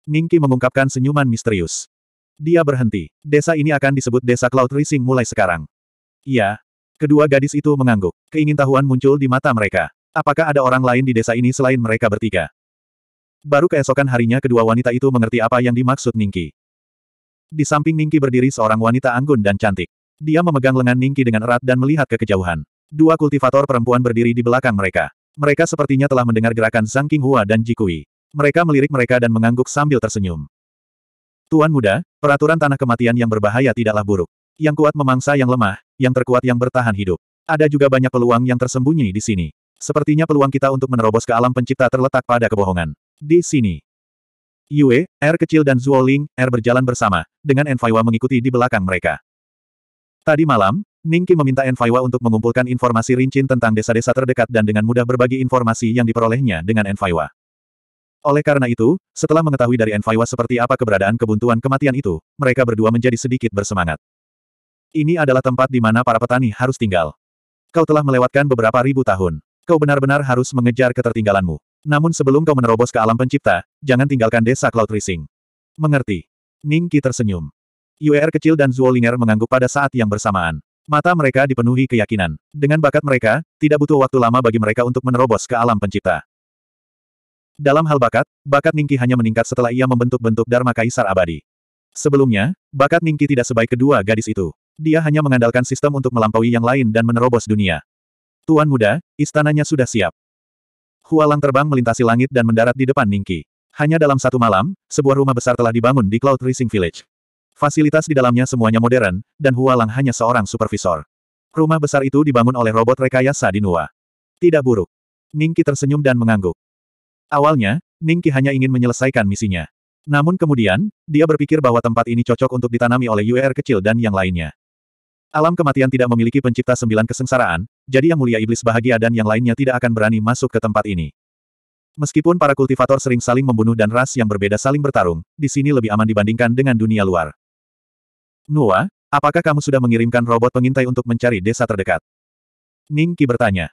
Ningki mengungkapkan senyuman misterius. Dia berhenti. Desa ini akan disebut desa Cloud Rising mulai sekarang. Iya. Kedua gadis itu mengangguk. Keingintahuan muncul di mata mereka. Apakah ada orang lain di desa ini selain mereka bertiga? Baru keesokan harinya kedua wanita itu mengerti apa yang dimaksud Ningki. Di samping Ningki berdiri seorang wanita anggun dan cantik. Dia memegang lengan Ningki dengan erat dan melihat ke kejauhan. Dua kultivator perempuan berdiri di belakang mereka. Mereka sepertinya telah mendengar gerakan Zhang Qinghua dan Jikui. Mereka melirik mereka dan mengangguk sambil tersenyum. Tuan muda, peraturan tanah kematian yang berbahaya tidaklah buruk. Yang kuat memangsa yang lemah, yang terkuat yang bertahan hidup. Ada juga banyak peluang yang tersembunyi di sini. Sepertinya peluang kita untuk menerobos ke alam pencipta terletak pada kebohongan. Di sini. Yue, R kecil dan Ling R berjalan bersama, dengan Enfaiwa mengikuti di belakang mereka. Tadi malam, Ningki meminta Enfaiwa untuk mengumpulkan informasi rincin tentang desa-desa terdekat dan dengan mudah berbagi informasi yang diperolehnya dengan Enfaiwa. Oleh karena itu, setelah mengetahui dari Enfaiwa seperti apa keberadaan kebuntuan kematian itu, mereka berdua menjadi sedikit bersemangat. Ini adalah tempat di mana para petani harus tinggal. Kau telah melewatkan beberapa ribu tahun. Kau benar-benar harus mengejar ketertinggalanmu. Namun sebelum kau menerobos ke alam pencipta, jangan tinggalkan desa Cloud Rising. Mengerti? Ningki tersenyum. Yuer kecil dan Zuolinger mengangguk pada saat yang bersamaan. Mata mereka dipenuhi keyakinan. Dengan bakat mereka, tidak butuh waktu lama bagi mereka untuk menerobos ke alam pencipta. Dalam hal bakat, bakat Ningki hanya meningkat setelah ia membentuk bentuk Dharma Kaisar Abadi. Sebelumnya, bakat Ningki tidak sebaik kedua gadis itu. Dia hanya mengandalkan sistem untuk melampaui yang lain dan menerobos dunia. Tuan muda, istananya sudah siap. Hualang terbang melintasi langit dan mendarat di depan Ningki. Hanya dalam satu malam, sebuah rumah besar telah dibangun di Cloud Rising Village. Fasilitas di dalamnya semuanya modern, dan Hualang hanya seorang supervisor. Rumah besar itu dibangun oleh robot rekayasa di Nuwa. Tidak buruk. Ningki tersenyum dan mengangguk. Awalnya, Ningki hanya ingin menyelesaikan misinya. Namun kemudian, dia berpikir bahwa tempat ini cocok untuk ditanami oleh UR kecil dan yang lainnya. Alam kematian tidak memiliki pencipta sembilan kesengsaraan, jadi yang mulia iblis bahagia dan yang lainnya tidak akan berani masuk ke tempat ini. Meskipun para kultivator sering saling membunuh dan ras yang berbeda saling bertarung, di sini lebih aman dibandingkan dengan dunia luar. Nuwa, apakah kamu sudah mengirimkan robot pengintai untuk mencari desa terdekat? Ning Ningki bertanya.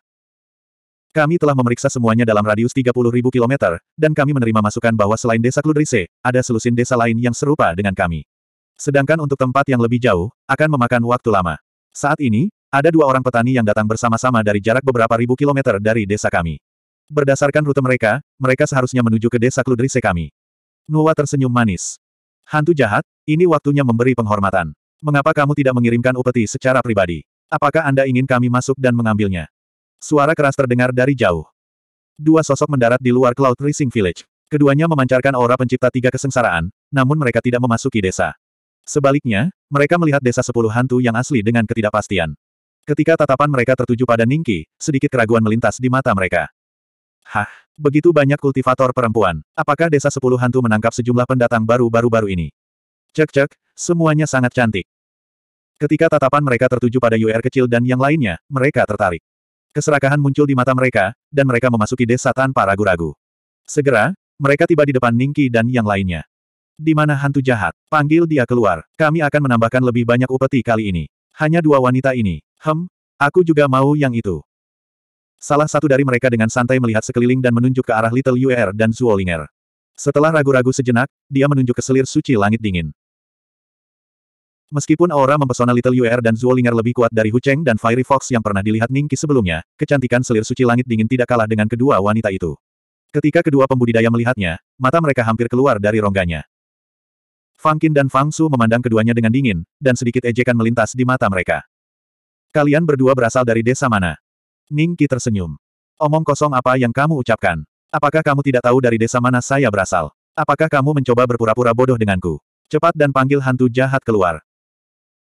Kami telah memeriksa semuanya dalam radius 30.000 km, dan kami menerima masukan bahwa selain desa Kludrise, ada selusin desa lain yang serupa dengan kami. Sedangkan untuk tempat yang lebih jauh, akan memakan waktu lama. Saat ini, ada dua orang petani yang datang bersama-sama dari jarak beberapa ribu kilometer dari desa kami. Berdasarkan rute mereka, mereka seharusnya menuju ke desa Kludrise kami. Nuwa tersenyum manis. Hantu jahat, ini waktunya memberi penghormatan. Mengapa kamu tidak mengirimkan upeti secara pribadi? Apakah Anda ingin kami masuk dan mengambilnya? Suara keras terdengar dari jauh. Dua sosok mendarat di luar Cloud Rising Village. Keduanya memancarkan aura pencipta tiga kesengsaraan, namun mereka tidak memasuki desa. Sebaliknya, mereka melihat desa sepuluh hantu yang asli dengan ketidakpastian. Ketika tatapan mereka tertuju pada Ningki, sedikit keraguan melintas di mata mereka. Hah? Begitu banyak kultivator perempuan. Apakah desa sepuluh hantu menangkap sejumlah pendatang baru baru ini? Cek-cek, semuanya sangat cantik. Ketika tatapan mereka tertuju pada UR kecil dan yang lainnya, mereka tertarik. Keserakahan muncul di mata mereka, dan mereka memasuki desa tanpa ragu-ragu. Segera, mereka tiba di depan Ningki dan yang lainnya. Di mana hantu jahat? Panggil dia keluar. Kami akan menambahkan lebih banyak upeti kali ini. Hanya dua wanita ini. Hem, aku juga mau yang itu. Salah satu dari mereka dengan santai melihat sekeliling dan menunjuk ke arah Little Yuer dan Zuolinger. Setelah ragu-ragu sejenak, dia menunjuk ke selir suci langit dingin. Meskipun aura mempesona Little Yuer dan Zuolinger lebih kuat dari Hucheng dan Fiery Fox yang pernah dilihat Ningki sebelumnya, kecantikan selir suci langit dingin tidak kalah dengan kedua wanita itu. Ketika kedua pembudidaya melihatnya, mata mereka hampir keluar dari rongganya. Fang Qin dan Fang Su memandang keduanya dengan dingin, dan sedikit ejekan melintas di mata mereka. Kalian berdua berasal dari desa mana? Ningki tersenyum. Omong kosong apa yang kamu ucapkan? Apakah kamu tidak tahu dari desa mana saya berasal? Apakah kamu mencoba berpura-pura bodoh denganku? Cepat dan panggil hantu jahat keluar.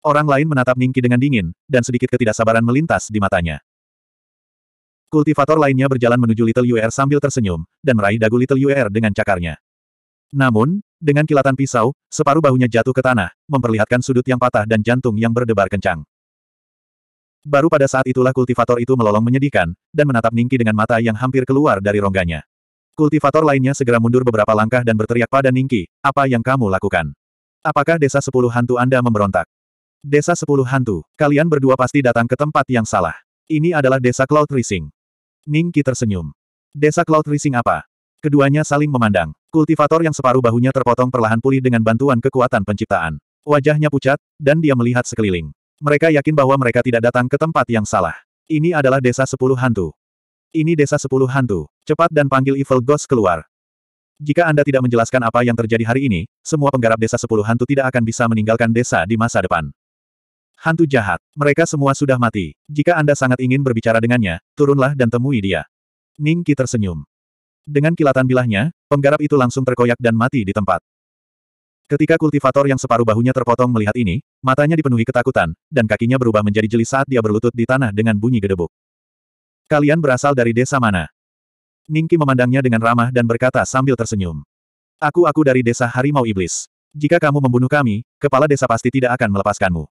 Orang lain menatap Ningki dengan dingin, dan sedikit ketidaksabaran melintas di matanya. Kultivator lainnya berjalan menuju Little UR sambil tersenyum, dan meraih dagu Little UR dengan cakarnya. Namun, dengan kilatan pisau, separuh bahunya jatuh ke tanah, memperlihatkan sudut yang patah dan jantung yang berdebar kencang. Baru pada saat itulah kultivator itu melolong menyedihkan, dan menatap Ningki dengan mata yang hampir keluar dari rongganya. Kultivator lainnya segera mundur beberapa langkah dan berteriak pada Ningki, apa yang kamu lakukan? Apakah desa sepuluh hantu Anda memberontak? Desa sepuluh hantu, kalian berdua pasti datang ke tempat yang salah. Ini adalah desa Cloud Rising. Ningki tersenyum. Desa Cloud Rising apa? Keduanya saling memandang. Kultivator yang separuh bahunya terpotong perlahan pulih dengan bantuan kekuatan penciptaan. Wajahnya pucat, dan dia melihat sekeliling. Mereka yakin bahwa mereka tidak datang ke tempat yang salah. Ini adalah desa sepuluh hantu. Ini desa sepuluh hantu. Cepat dan panggil Evil Ghost keluar. Jika Anda tidak menjelaskan apa yang terjadi hari ini, semua penggarap desa sepuluh hantu tidak akan bisa meninggalkan desa di masa depan. Hantu jahat. Mereka semua sudah mati. Jika Anda sangat ingin berbicara dengannya, turunlah dan temui dia. Ning Qi tersenyum. Dengan kilatan bilahnya, penggarap itu langsung terkoyak dan mati di tempat. Ketika kultivator yang separuh bahunya terpotong melihat ini, matanya dipenuhi ketakutan, dan kakinya berubah menjadi jeli saat dia berlutut di tanah dengan bunyi gedebuk. Kalian berasal dari desa mana? Ningki memandangnya dengan ramah dan berkata sambil tersenyum. Aku-aku dari desa Harimau Iblis. Jika kamu membunuh kami, kepala desa pasti tidak akan melepaskanmu.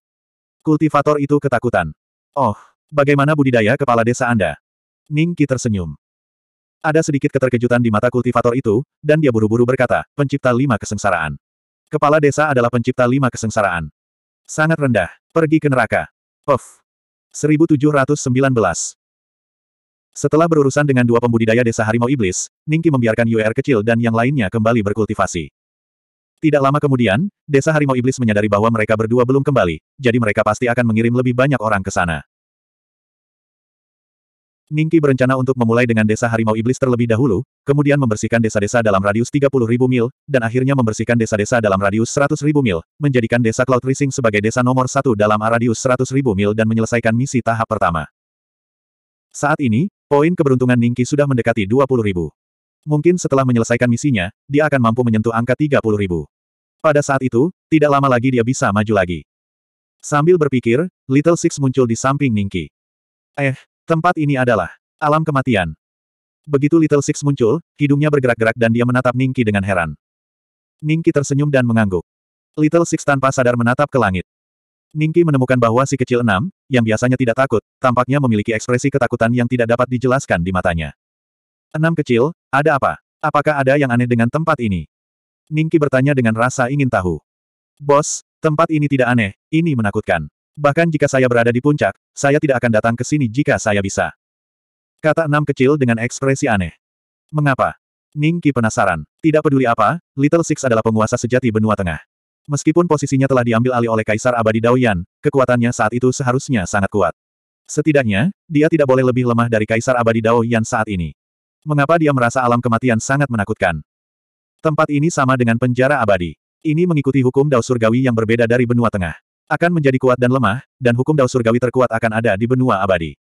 Kultivator itu ketakutan. Oh, bagaimana budidaya kepala desa Anda? Ningki tersenyum. Ada sedikit keterkejutan di mata kultivator itu, dan dia buru-buru berkata, pencipta lima kesengsaraan. Kepala desa adalah pencipta lima kesengsaraan. Sangat rendah. Pergi ke neraka. Puff. 1719. Setelah berurusan dengan dua pembudidaya desa harimau iblis, Ningki membiarkan UR kecil dan yang lainnya kembali berkultivasi. Tidak lama kemudian, desa harimau iblis menyadari bahwa mereka berdua belum kembali, jadi mereka pasti akan mengirim lebih banyak orang ke sana. Ningki berencana untuk memulai dengan desa harimau iblis terlebih dahulu, kemudian membersihkan desa-desa dalam radius 30.000 mil, dan akhirnya membersihkan desa-desa dalam radius 100.000 mil, menjadikan desa Cloud Rising sebagai desa nomor satu dalam radius 100.000 mil dan menyelesaikan misi tahap pertama. Saat ini, poin keberuntungan Ningki sudah mendekati 20.000. Mungkin setelah menyelesaikan misinya, dia akan mampu menyentuh angka 30.000. Pada saat itu, tidak lama lagi dia bisa maju lagi. Sambil berpikir, Little Six muncul di samping Ningki. Eh, Tempat ini adalah alam kematian. Begitu Little Six muncul, hidungnya bergerak-gerak dan dia menatap Ningki dengan heran. Ningki tersenyum dan mengangguk. Little Six tanpa sadar menatap ke langit. Ningki menemukan bahwa si kecil enam, yang biasanya tidak takut, tampaknya memiliki ekspresi ketakutan yang tidak dapat dijelaskan di matanya. Enam kecil, ada apa? Apakah ada yang aneh dengan tempat ini? Ningki bertanya dengan rasa ingin tahu. Bos, tempat ini tidak aneh, ini menakutkan. Bahkan jika saya berada di puncak, saya tidak akan datang ke sini jika saya bisa. Kata enam kecil dengan ekspresi aneh. Mengapa? Ningki penasaran. Tidak peduli apa, Little Six adalah penguasa sejati benua tengah. Meskipun posisinya telah diambil alih oleh Kaisar Abadi Daoyan, kekuatannya saat itu seharusnya sangat kuat. Setidaknya, dia tidak boleh lebih lemah dari Kaisar Abadi Daoyan saat ini. Mengapa dia merasa alam kematian sangat menakutkan? Tempat ini sama dengan penjara abadi. Ini mengikuti hukum Dao Surgawi yang berbeda dari benua tengah akan menjadi kuat dan lemah, dan hukum Dao Surgawi terkuat akan ada di benua abadi.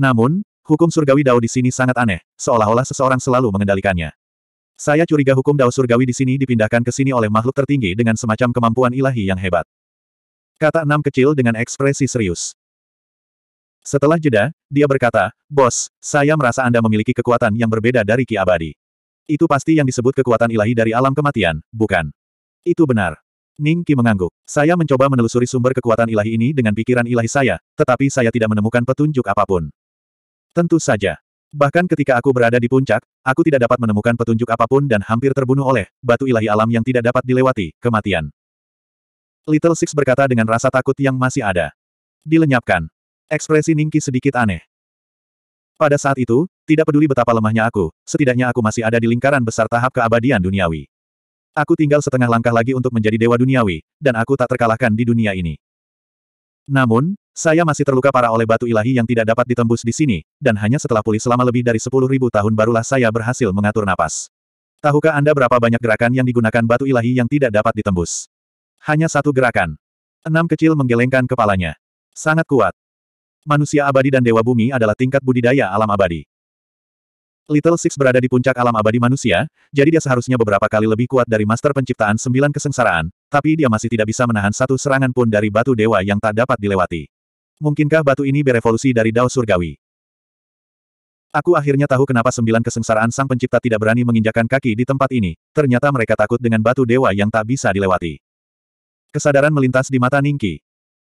Namun, hukum Surgawi Dao di sini sangat aneh, seolah-olah seseorang selalu mengendalikannya. Saya curiga hukum Dao Surgawi di sini dipindahkan ke sini oleh makhluk tertinggi dengan semacam kemampuan ilahi yang hebat. Kata enam kecil dengan ekspresi serius. Setelah jeda, dia berkata, Bos, saya merasa Anda memiliki kekuatan yang berbeda dari Ki Abadi. Itu pasti yang disebut kekuatan ilahi dari alam kematian, bukan? Itu benar. Ning Qi mengangguk. Saya mencoba menelusuri sumber kekuatan ilahi ini dengan pikiran ilahi saya, tetapi saya tidak menemukan petunjuk apapun. Tentu saja. Bahkan ketika aku berada di puncak, aku tidak dapat menemukan petunjuk apapun dan hampir terbunuh oleh batu ilahi alam yang tidak dapat dilewati, kematian. Little Six berkata dengan rasa takut yang masih ada. Dilenyapkan. Ekspresi Ning Qi sedikit aneh. Pada saat itu, tidak peduli betapa lemahnya aku, setidaknya aku masih ada di lingkaran besar tahap keabadian duniawi. Aku tinggal setengah langkah lagi untuk menjadi dewa duniawi, dan aku tak terkalahkan di dunia ini. Namun, saya masih terluka parah oleh batu ilahi yang tidak dapat ditembus di sini, dan hanya setelah pulih selama lebih dari sepuluh ribu tahun barulah saya berhasil mengatur napas. Tahukah Anda berapa banyak gerakan yang digunakan batu ilahi yang tidak dapat ditembus? Hanya satu gerakan. Enam kecil menggelengkan kepalanya. Sangat kuat. Manusia abadi dan dewa bumi adalah tingkat budidaya alam abadi. Little Six berada di puncak alam abadi manusia, jadi dia seharusnya beberapa kali lebih kuat dari master penciptaan sembilan kesengsaraan, tapi dia masih tidak bisa menahan satu serangan pun dari batu dewa yang tak dapat dilewati. Mungkinkah batu ini berevolusi dari dao surgawi? Aku akhirnya tahu kenapa sembilan kesengsaraan sang pencipta tidak berani menginjakan kaki di tempat ini, ternyata mereka takut dengan batu dewa yang tak bisa dilewati. Kesadaran melintas di mata Ningki.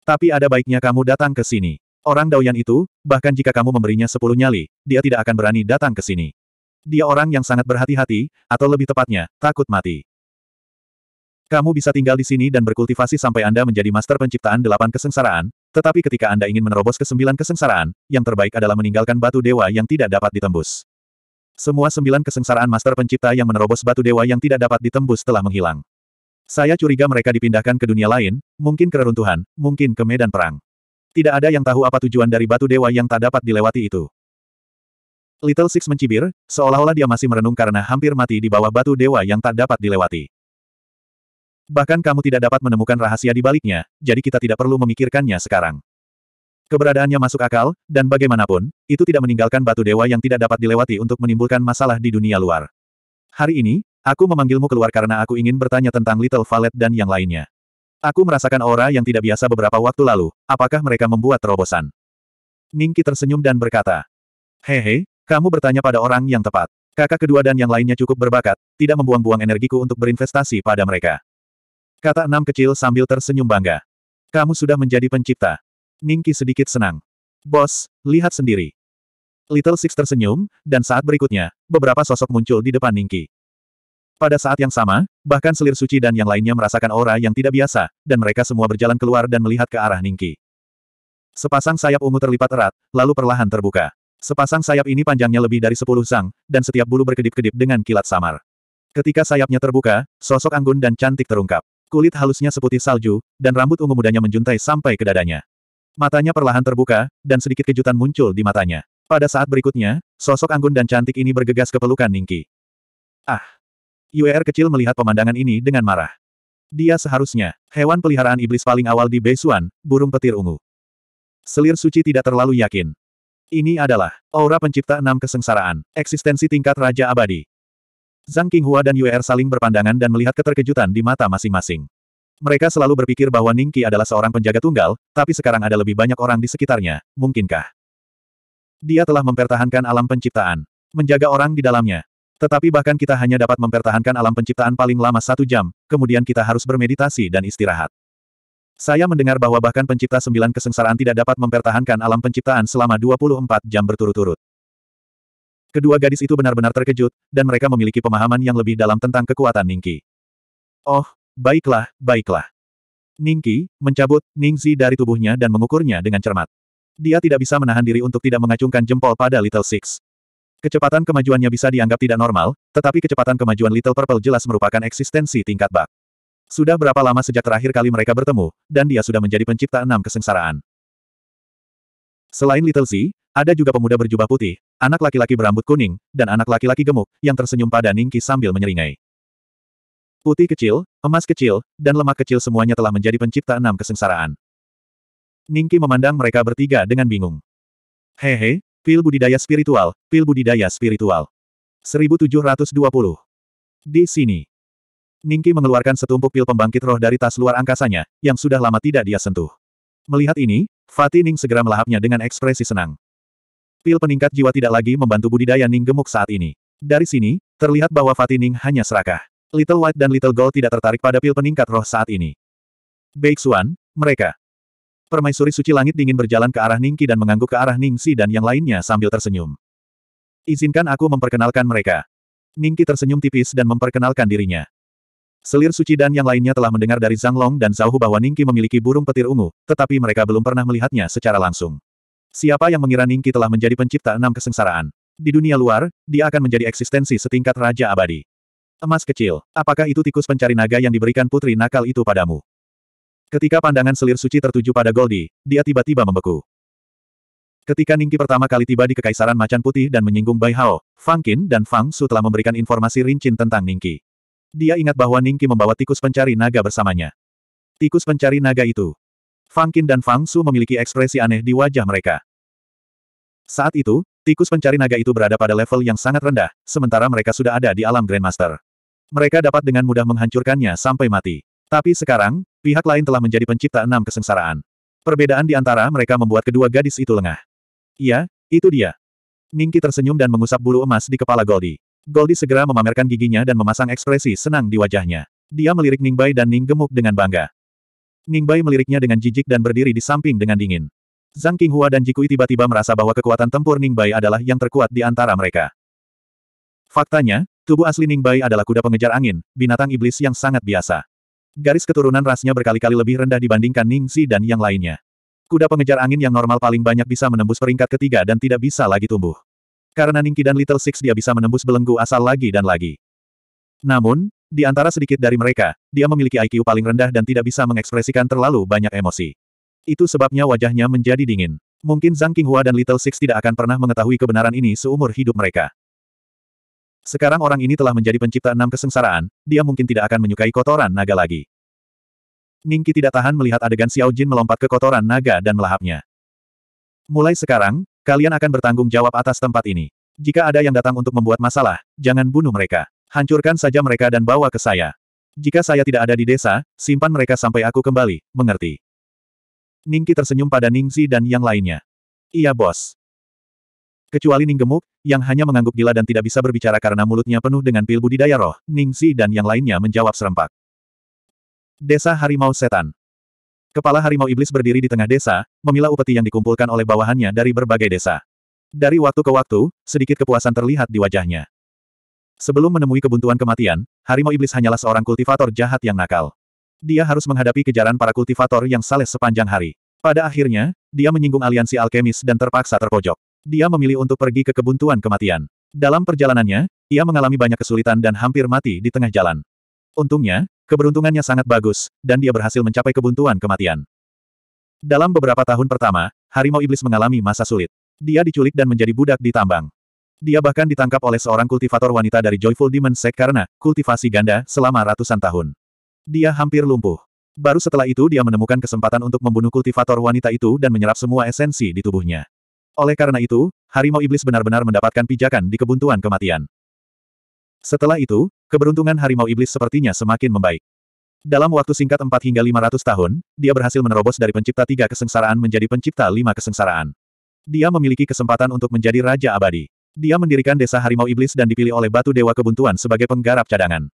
Tapi ada baiknya kamu datang ke sini. Orang Daoyan itu, bahkan jika kamu memberinya sepuluh nyali, dia tidak akan berani datang ke sini. Dia orang yang sangat berhati-hati, atau lebih tepatnya, takut mati. Kamu bisa tinggal di sini dan berkultivasi sampai Anda menjadi master penciptaan delapan kesengsaraan, tetapi ketika Anda ingin menerobos Kesembilan kesengsaraan, yang terbaik adalah meninggalkan batu dewa yang tidak dapat ditembus. Semua sembilan kesengsaraan master pencipta yang menerobos batu dewa yang tidak dapat ditembus telah menghilang. Saya curiga mereka dipindahkan ke dunia lain, mungkin ke reruntuhan, mungkin ke medan perang. Tidak ada yang tahu apa tujuan dari batu dewa yang tak dapat dilewati itu. Little Six mencibir, seolah-olah dia masih merenung karena hampir mati di bawah batu dewa yang tak dapat dilewati. Bahkan kamu tidak dapat menemukan rahasia di baliknya, jadi kita tidak perlu memikirkannya sekarang. Keberadaannya masuk akal, dan bagaimanapun, itu tidak meninggalkan batu dewa yang tidak dapat dilewati untuk menimbulkan masalah di dunia luar. Hari ini, aku memanggilmu keluar karena aku ingin bertanya tentang Little Valet dan yang lainnya. Aku merasakan aura yang tidak biasa beberapa waktu lalu, apakah mereka membuat terobosan? Ningki tersenyum dan berkata, Hehe, kamu bertanya pada orang yang tepat. Kakak kedua dan yang lainnya cukup berbakat, tidak membuang-buang energiku untuk berinvestasi pada mereka. Kata enam kecil sambil tersenyum bangga. Kamu sudah menjadi pencipta. Ningki sedikit senang. Bos, lihat sendiri. Little Six tersenyum, dan saat berikutnya, beberapa sosok muncul di depan Ningki. Pada saat yang sama, bahkan selir suci dan yang lainnya merasakan aura yang tidak biasa, dan mereka semua berjalan keluar dan melihat ke arah Ningki. Sepasang sayap ungu terlipat erat, lalu perlahan terbuka. Sepasang sayap ini panjangnya lebih dari sepuluh sang, dan setiap bulu berkedip-kedip dengan kilat samar. Ketika sayapnya terbuka, sosok anggun dan cantik terungkap. Kulit halusnya seputih salju, dan rambut ungu mudanya menjuntai sampai ke dadanya. Matanya perlahan terbuka, dan sedikit kejutan muncul di matanya. Pada saat berikutnya, sosok anggun dan cantik ini bergegas ke pelukan Ningki. Ah! UER kecil melihat pemandangan ini dengan marah. Dia seharusnya, hewan peliharaan iblis paling awal di Beisuan, burung petir ungu. Selir suci tidak terlalu yakin. Ini adalah aura pencipta enam kesengsaraan, eksistensi tingkat Raja Abadi. Zhang Qinghua dan UER saling berpandangan dan melihat keterkejutan di mata masing-masing. Mereka selalu berpikir bahwa Ningqi adalah seorang penjaga tunggal, tapi sekarang ada lebih banyak orang di sekitarnya, mungkinkah? Dia telah mempertahankan alam penciptaan. Menjaga orang di dalamnya, tetapi bahkan kita hanya dapat mempertahankan alam penciptaan paling lama satu jam, kemudian kita harus bermeditasi dan istirahat. Saya mendengar bahwa bahkan pencipta sembilan kesengsaraan tidak dapat mempertahankan alam penciptaan selama 24 jam berturut-turut. Kedua gadis itu benar-benar terkejut, dan mereka memiliki pemahaman yang lebih dalam tentang kekuatan Ningki. Oh, baiklah, baiklah. Ningki, mencabut Ningzi dari tubuhnya dan mengukurnya dengan cermat. Dia tidak bisa menahan diri untuk tidak mengacungkan jempol pada Little Six. Kecepatan kemajuannya bisa dianggap tidak normal, tetapi kecepatan kemajuan Little Purple jelas merupakan eksistensi tingkat bak. Sudah berapa lama sejak terakhir kali mereka bertemu, dan dia sudah menjadi pencipta enam kesengsaraan. Selain Little Z, ada juga pemuda berjubah putih, anak laki-laki berambut kuning, dan anak laki-laki gemuk, yang tersenyum pada Ningki sambil menyeringai. Putih kecil, emas kecil, dan lemak kecil semuanya telah menjadi pencipta enam kesengsaraan. Ningki memandang mereka bertiga dengan bingung. Hehe, Pil budidaya spiritual, pil budidaya spiritual. 1720. Di sini. Ningki mengeluarkan setumpuk pil pembangkit roh dari tas luar angkasanya, yang sudah lama tidak dia sentuh. Melihat ini, Fatih Ning segera melahapnya dengan ekspresi senang. Pil peningkat jiwa tidak lagi membantu budidaya Ning gemuk saat ini. Dari sini, terlihat bahwa Fatih Ning hanya serakah. Little White dan Little Gold tidak tertarik pada pil peningkat roh saat ini. Baik Xuan, mereka, Permaisuri suci langit dingin berjalan ke arah Ningki dan mengangguk ke arah Ningsi dan yang lainnya sambil tersenyum. Izinkan aku memperkenalkan mereka. Ningki tersenyum tipis dan memperkenalkan dirinya. Selir suci dan yang lainnya telah mendengar dari Zhang Long dan Zhao Hu bahwa Ningki memiliki burung petir ungu, tetapi mereka belum pernah melihatnya secara langsung. Siapa yang mengira Ningki telah menjadi pencipta enam kesengsaraan? Di dunia luar, dia akan menjadi eksistensi setingkat Raja Abadi. Emas kecil, apakah itu tikus pencari naga yang diberikan putri nakal itu padamu? Ketika pandangan selir suci tertuju pada Goldie, dia tiba-tiba membeku. Ketika Ningki pertama kali tiba di Kekaisaran Macan Putih dan menyinggung Bai Hao, Fang Qin dan Fang Su telah memberikan informasi rincin tentang Ningki. Dia ingat bahwa Ningki membawa tikus pencari naga bersamanya. Tikus pencari naga itu. Fang Qin dan Fang Su memiliki ekspresi aneh di wajah mereka. Saat itu, tikus pencari naga itu berada pada level yang sangat rendah, sementara mereka sudah ada di alam Grandmaster. Mereka dapat dengan mudah menghancurkannya sampai mati. Tapi sekarang, Pihak lain telah menjadi pencipta enam kesengsaraan. Perbedaan di antara mereka membuat kedua gadis itu lengah. Iya, itu dia. Ningki tersenyum dan mengusap bulu emas di kepala Goldie. Goldie segera memamerkan giginya dan memasang ekspresi senang di wajahnya. Dia melirik Ningbai dan Ning Gemuk dengan bangga. Ningbai meliriknya dengan jijik dan berdiri di samping dengan dingin. Zhang Qinghua dan Jikui tiba-tiba merasa bahwa kekuatan tempur Ningbai adalah yang terkuat di antara mereka. Faktanya, tubuh asli Ningbai adalah kuda pengejar angin, binatang iblis yang sangat biasa. Garis keturunan rasnya berkali-kali lebih rendah dibandingkan Ningxi dan yang lainnya. Kuda pengejar angin yang normal paling banyak bisa menembus peringkat ketiga dan tidak bisa lagi tumbuh. Karena Ningki dan Little Six dia bisa menembus belenggu asal lagi dan lagi. Namun, di antara sedikit dari mereka, dia memiliki IQ paling rendah dan tidak bisa mengekspresikan terlalu banyak emosi. Itu sebabnya wajahnya menjadi dingin. Mungkin Zhang Qinghua dan Little Six tidak akan pernah mengetahui kebenaran ini seumur hidup mereka. Sekarang orang ini telah menjadi pencipta enam kesengsaraan, dia mungkin tidak akan menyukai kotoran naga lagi. Ningki tidak tahan melihat adegan Xiao Jin melompat ke kotoran naga dan melahapnya. Mulai sekarang, kalian akan bertanggung jawab atas tempat ini. Jika ada yang datang untuk membuat masalah, jangan bunuh mereka. Hancurkan saja mereka dan bawa ke saya. Jika saya tidak ada di desa, simpan mereka sampai aku kembali, mengerti. Ningki tersenyum pada Ningzi dan yang lainnya. Iya bos. Kecuali Ning gemuk, yang hanya mengangguk gila dan tidak bisa berbicara karena mulutnya penuh dengan pil budidaya roh, Ning Si dan yang lainnya menjawab serempak. Desa Harimau Setan Kepala Harimau Iblis berdiri di tengah desa, memilah upeti yang dikumpulkan oleh bawahannya dari berbagai desa. Dari waktu ke waktu, sedikit kepuasan terlihat di wajahnya. Sebelum menemui kebuntuan kematian, Harimau Iblis hanyalah seorang kultivator jahat yang nakal. Dia harus menghadapi kejaran para kultivator yang sales sepanjang hari. Pada akhirnya, dia menyinggung aliansi alkemis dan terpaksa terpojok dia memilih untuk pergi ke kebuntuan kematian. Dalam perjalanannya, ia mengalami banyak kesulitan dan hampir mati di tengah jalan. Untungnya, keberuntungannya sangat bagus, dan dia berhasil mencapai kebuntuan kematian. Dalam beberapa tahun pertama, harimau iblis mengalami masa sulit. Dia diculik dan menjadi budak di tambang. Dia bahkan ditangkap oleh seorang kultivator wanita dari Joyful Demon Sect karena kultivasi ganda selama ratusan tahun. Dia hampir lumpuh. Baru setelah itu dia menemukan kesempatan untuk membunuh kultivator wanita itu dan menyerap semua esensi di tubuhnya. Oleh karena itu, harimau iblis benar-benar mendapatkan pijakan di kebuntuan kematian. Setelah itu, keberuntungan harimau iblis sepertinya semakin membaik. Dalam waktu singkat 4 hingga 500 tahun, dia berhasil menerobos dari pencipta tiga kesengsaraan menjadi pencipta lima kesengsaraan. Dia memiliki kesempatan untuk menjadi raja abadi. Dia mendirikan desa harimau iblis dan dipilih oleh batu dewa kebuntuan sebagai penggarap cadangan.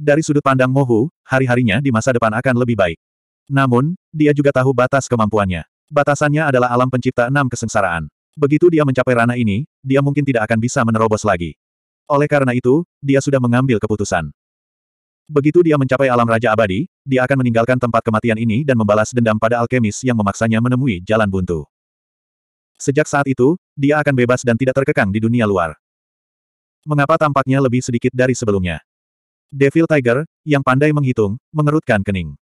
Dari sudut pandang Mohu, hari-harinya di masa depan akan lebih baik. Namun, dia juga tahu batas kemampuannya. Batasannya adalah alam pencipta enam kesengsaraan. Begitu dia mencapai ranah ini, dia mungkin tidak akan bisa menerobos lagi. Oleh karena itu, dia sudah mengambil keputusan. Begitu dia mencapai alam Raja Abadi, dia akan meninggalkan tempat kematian ini dan membalas dendam pada alkemis yang memaksanya menemui jalan buntu. Sejak saat itu, dia akan bebas dan tidak terkekang di dunia luar. Mengapa tampaknya lebih sedikit dari sebelumnya? Devil Tiger, yang pandai menghitung, mengerutkan kening.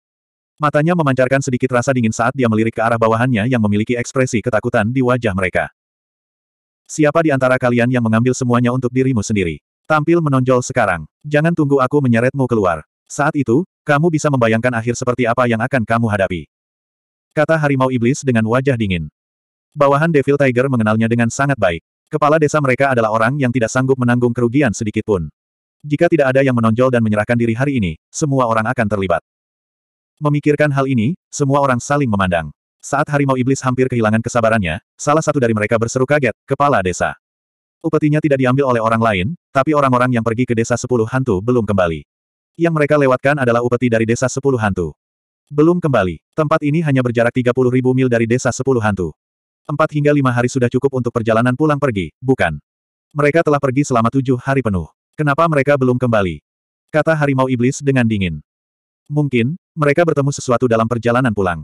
Matanya memancarkan sedikit rasa dingin saat dia melirik ke arah bawahannya yang memiliki ekspresi ketakutan di wajah mereka. Siapa di antara kalian yang mengambil semuanya untuk dirimu sendiri? Tampil menonjol sekarang. Jangan tunggu aku menyeretmu keluar. Saat itu, kamu bisa membayangkan akhir seperti apa yang akan kamu hadapi. Kata Harimau Iblis dengan wajah dingin. Bawahan Devil Tiger mengenalnya dengan sangat baik. Kepala desa mereka adalah orang yang tidak sanggup menanggung kerugian sedikitpun. Jika tidak ada yang menonjol dan menyerahkan diri hari ini, semua orang akan terlibat. Memikirkan hal ini, semua orang saling memandang. Saat harimau iblis hampir kehilangan kesabarannya, salah satu dari mereka berseru kaget, kepala desa. Upetinya tidak diambil oleh orang lain, tapi orang-orang yang pergi ke desa sepuluh hantu belum kembali. Yang mereka lewatkan adalah upeti dari desa sepuluh hantu. Belum kembali. Tempat ini hanya berjarak tiga puluh ribu mil dari desa sepuluh hantu. Empat hingga lima hari sudah cukup untuk perjalanan pulang pergi, bukan? Mereka telah pergi selama tujuh hari penuh. Kenapa mereka belum kembali? Kata harimau iblis dengan dingin. Mungkin, mereka bertemu sesuatu dalam perjalanan pulang.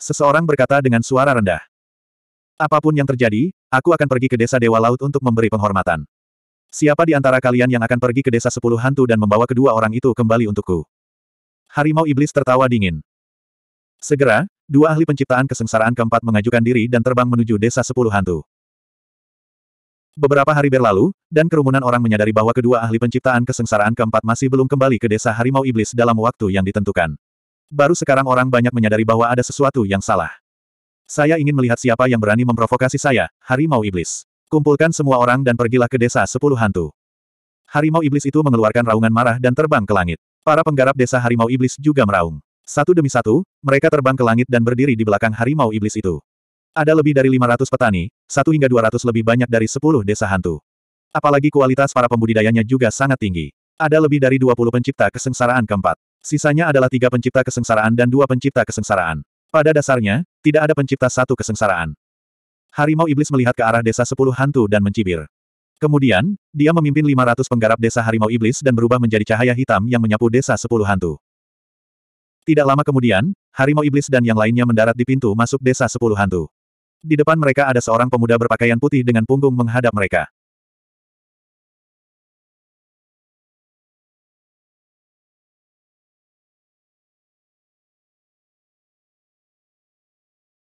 Seseorang berkata dengan suara rendah. Apapun yang terjadi, aku akan pergi ke desa Dewa Laut untuk memberi penghormatan. Siapa di antara kalian yang akan pergi ke desa sepuluh hantu dan membawa kedua orang itu kembali untukku? Harimau Iblis tertawa dingin. Segera, dua ahli penciptaan kesengsaraan keempat mengajukan diri dan terbang menuju desa sepuluh hantu. Beberapa hari berlalu, dan kerumunan orang menyadari bahwa kedua ahli penciptaan kesengsaraan keempat masih belum kembali ke desa harimau iblis dalam waktu yang ditentukan. Baru sekarang orang banyak menyadari bahwa ada sesuatu yang salah. Saya ingin melihat siapa yang berani memprovokasi saya, harimau iblis. Kumpulkan semua orang dan pergilah ke desa sepuluh hantu. Harimau iblis itu mengeluarkan raungan marah dan terbang ke langit. Para penggarap desa harimau iblis juga meraung. Satu demi satu, mereka terbang ke langit dan berdiri di belakang harimau iblis itu. Ada lebih dari 500 petani, satu hingga 200 lebih banyak dari 10 desa hantu. Apalagi kualitas para pembudidayanya juga sangat tinggi. Ada lebih dari 20 pencipta kesengsaraan keempat. Sisanya adalah tiga pencipta kesengsaraan dan dua pencipta kesengsaraan. Pada dasarnya, tidak ada pencipta satu kesengsaraan. Harimau Iblis melihat ke arah desa sepuluh hantu dan mencibir. Kemudian, dia memimpin lima ratus penggarap desa Harimau Iblis dan berubah menjadi cahaya hitam yang menyapu desa sepuluh hantu. Tidak lama kemudian, Harimau Iblis dan yang lainnya mendarat di pintu masuk desa sepuluh hantu. Di depan mereka ada seorang pemuda berpakaian putih dengan punggung menghadap mereka.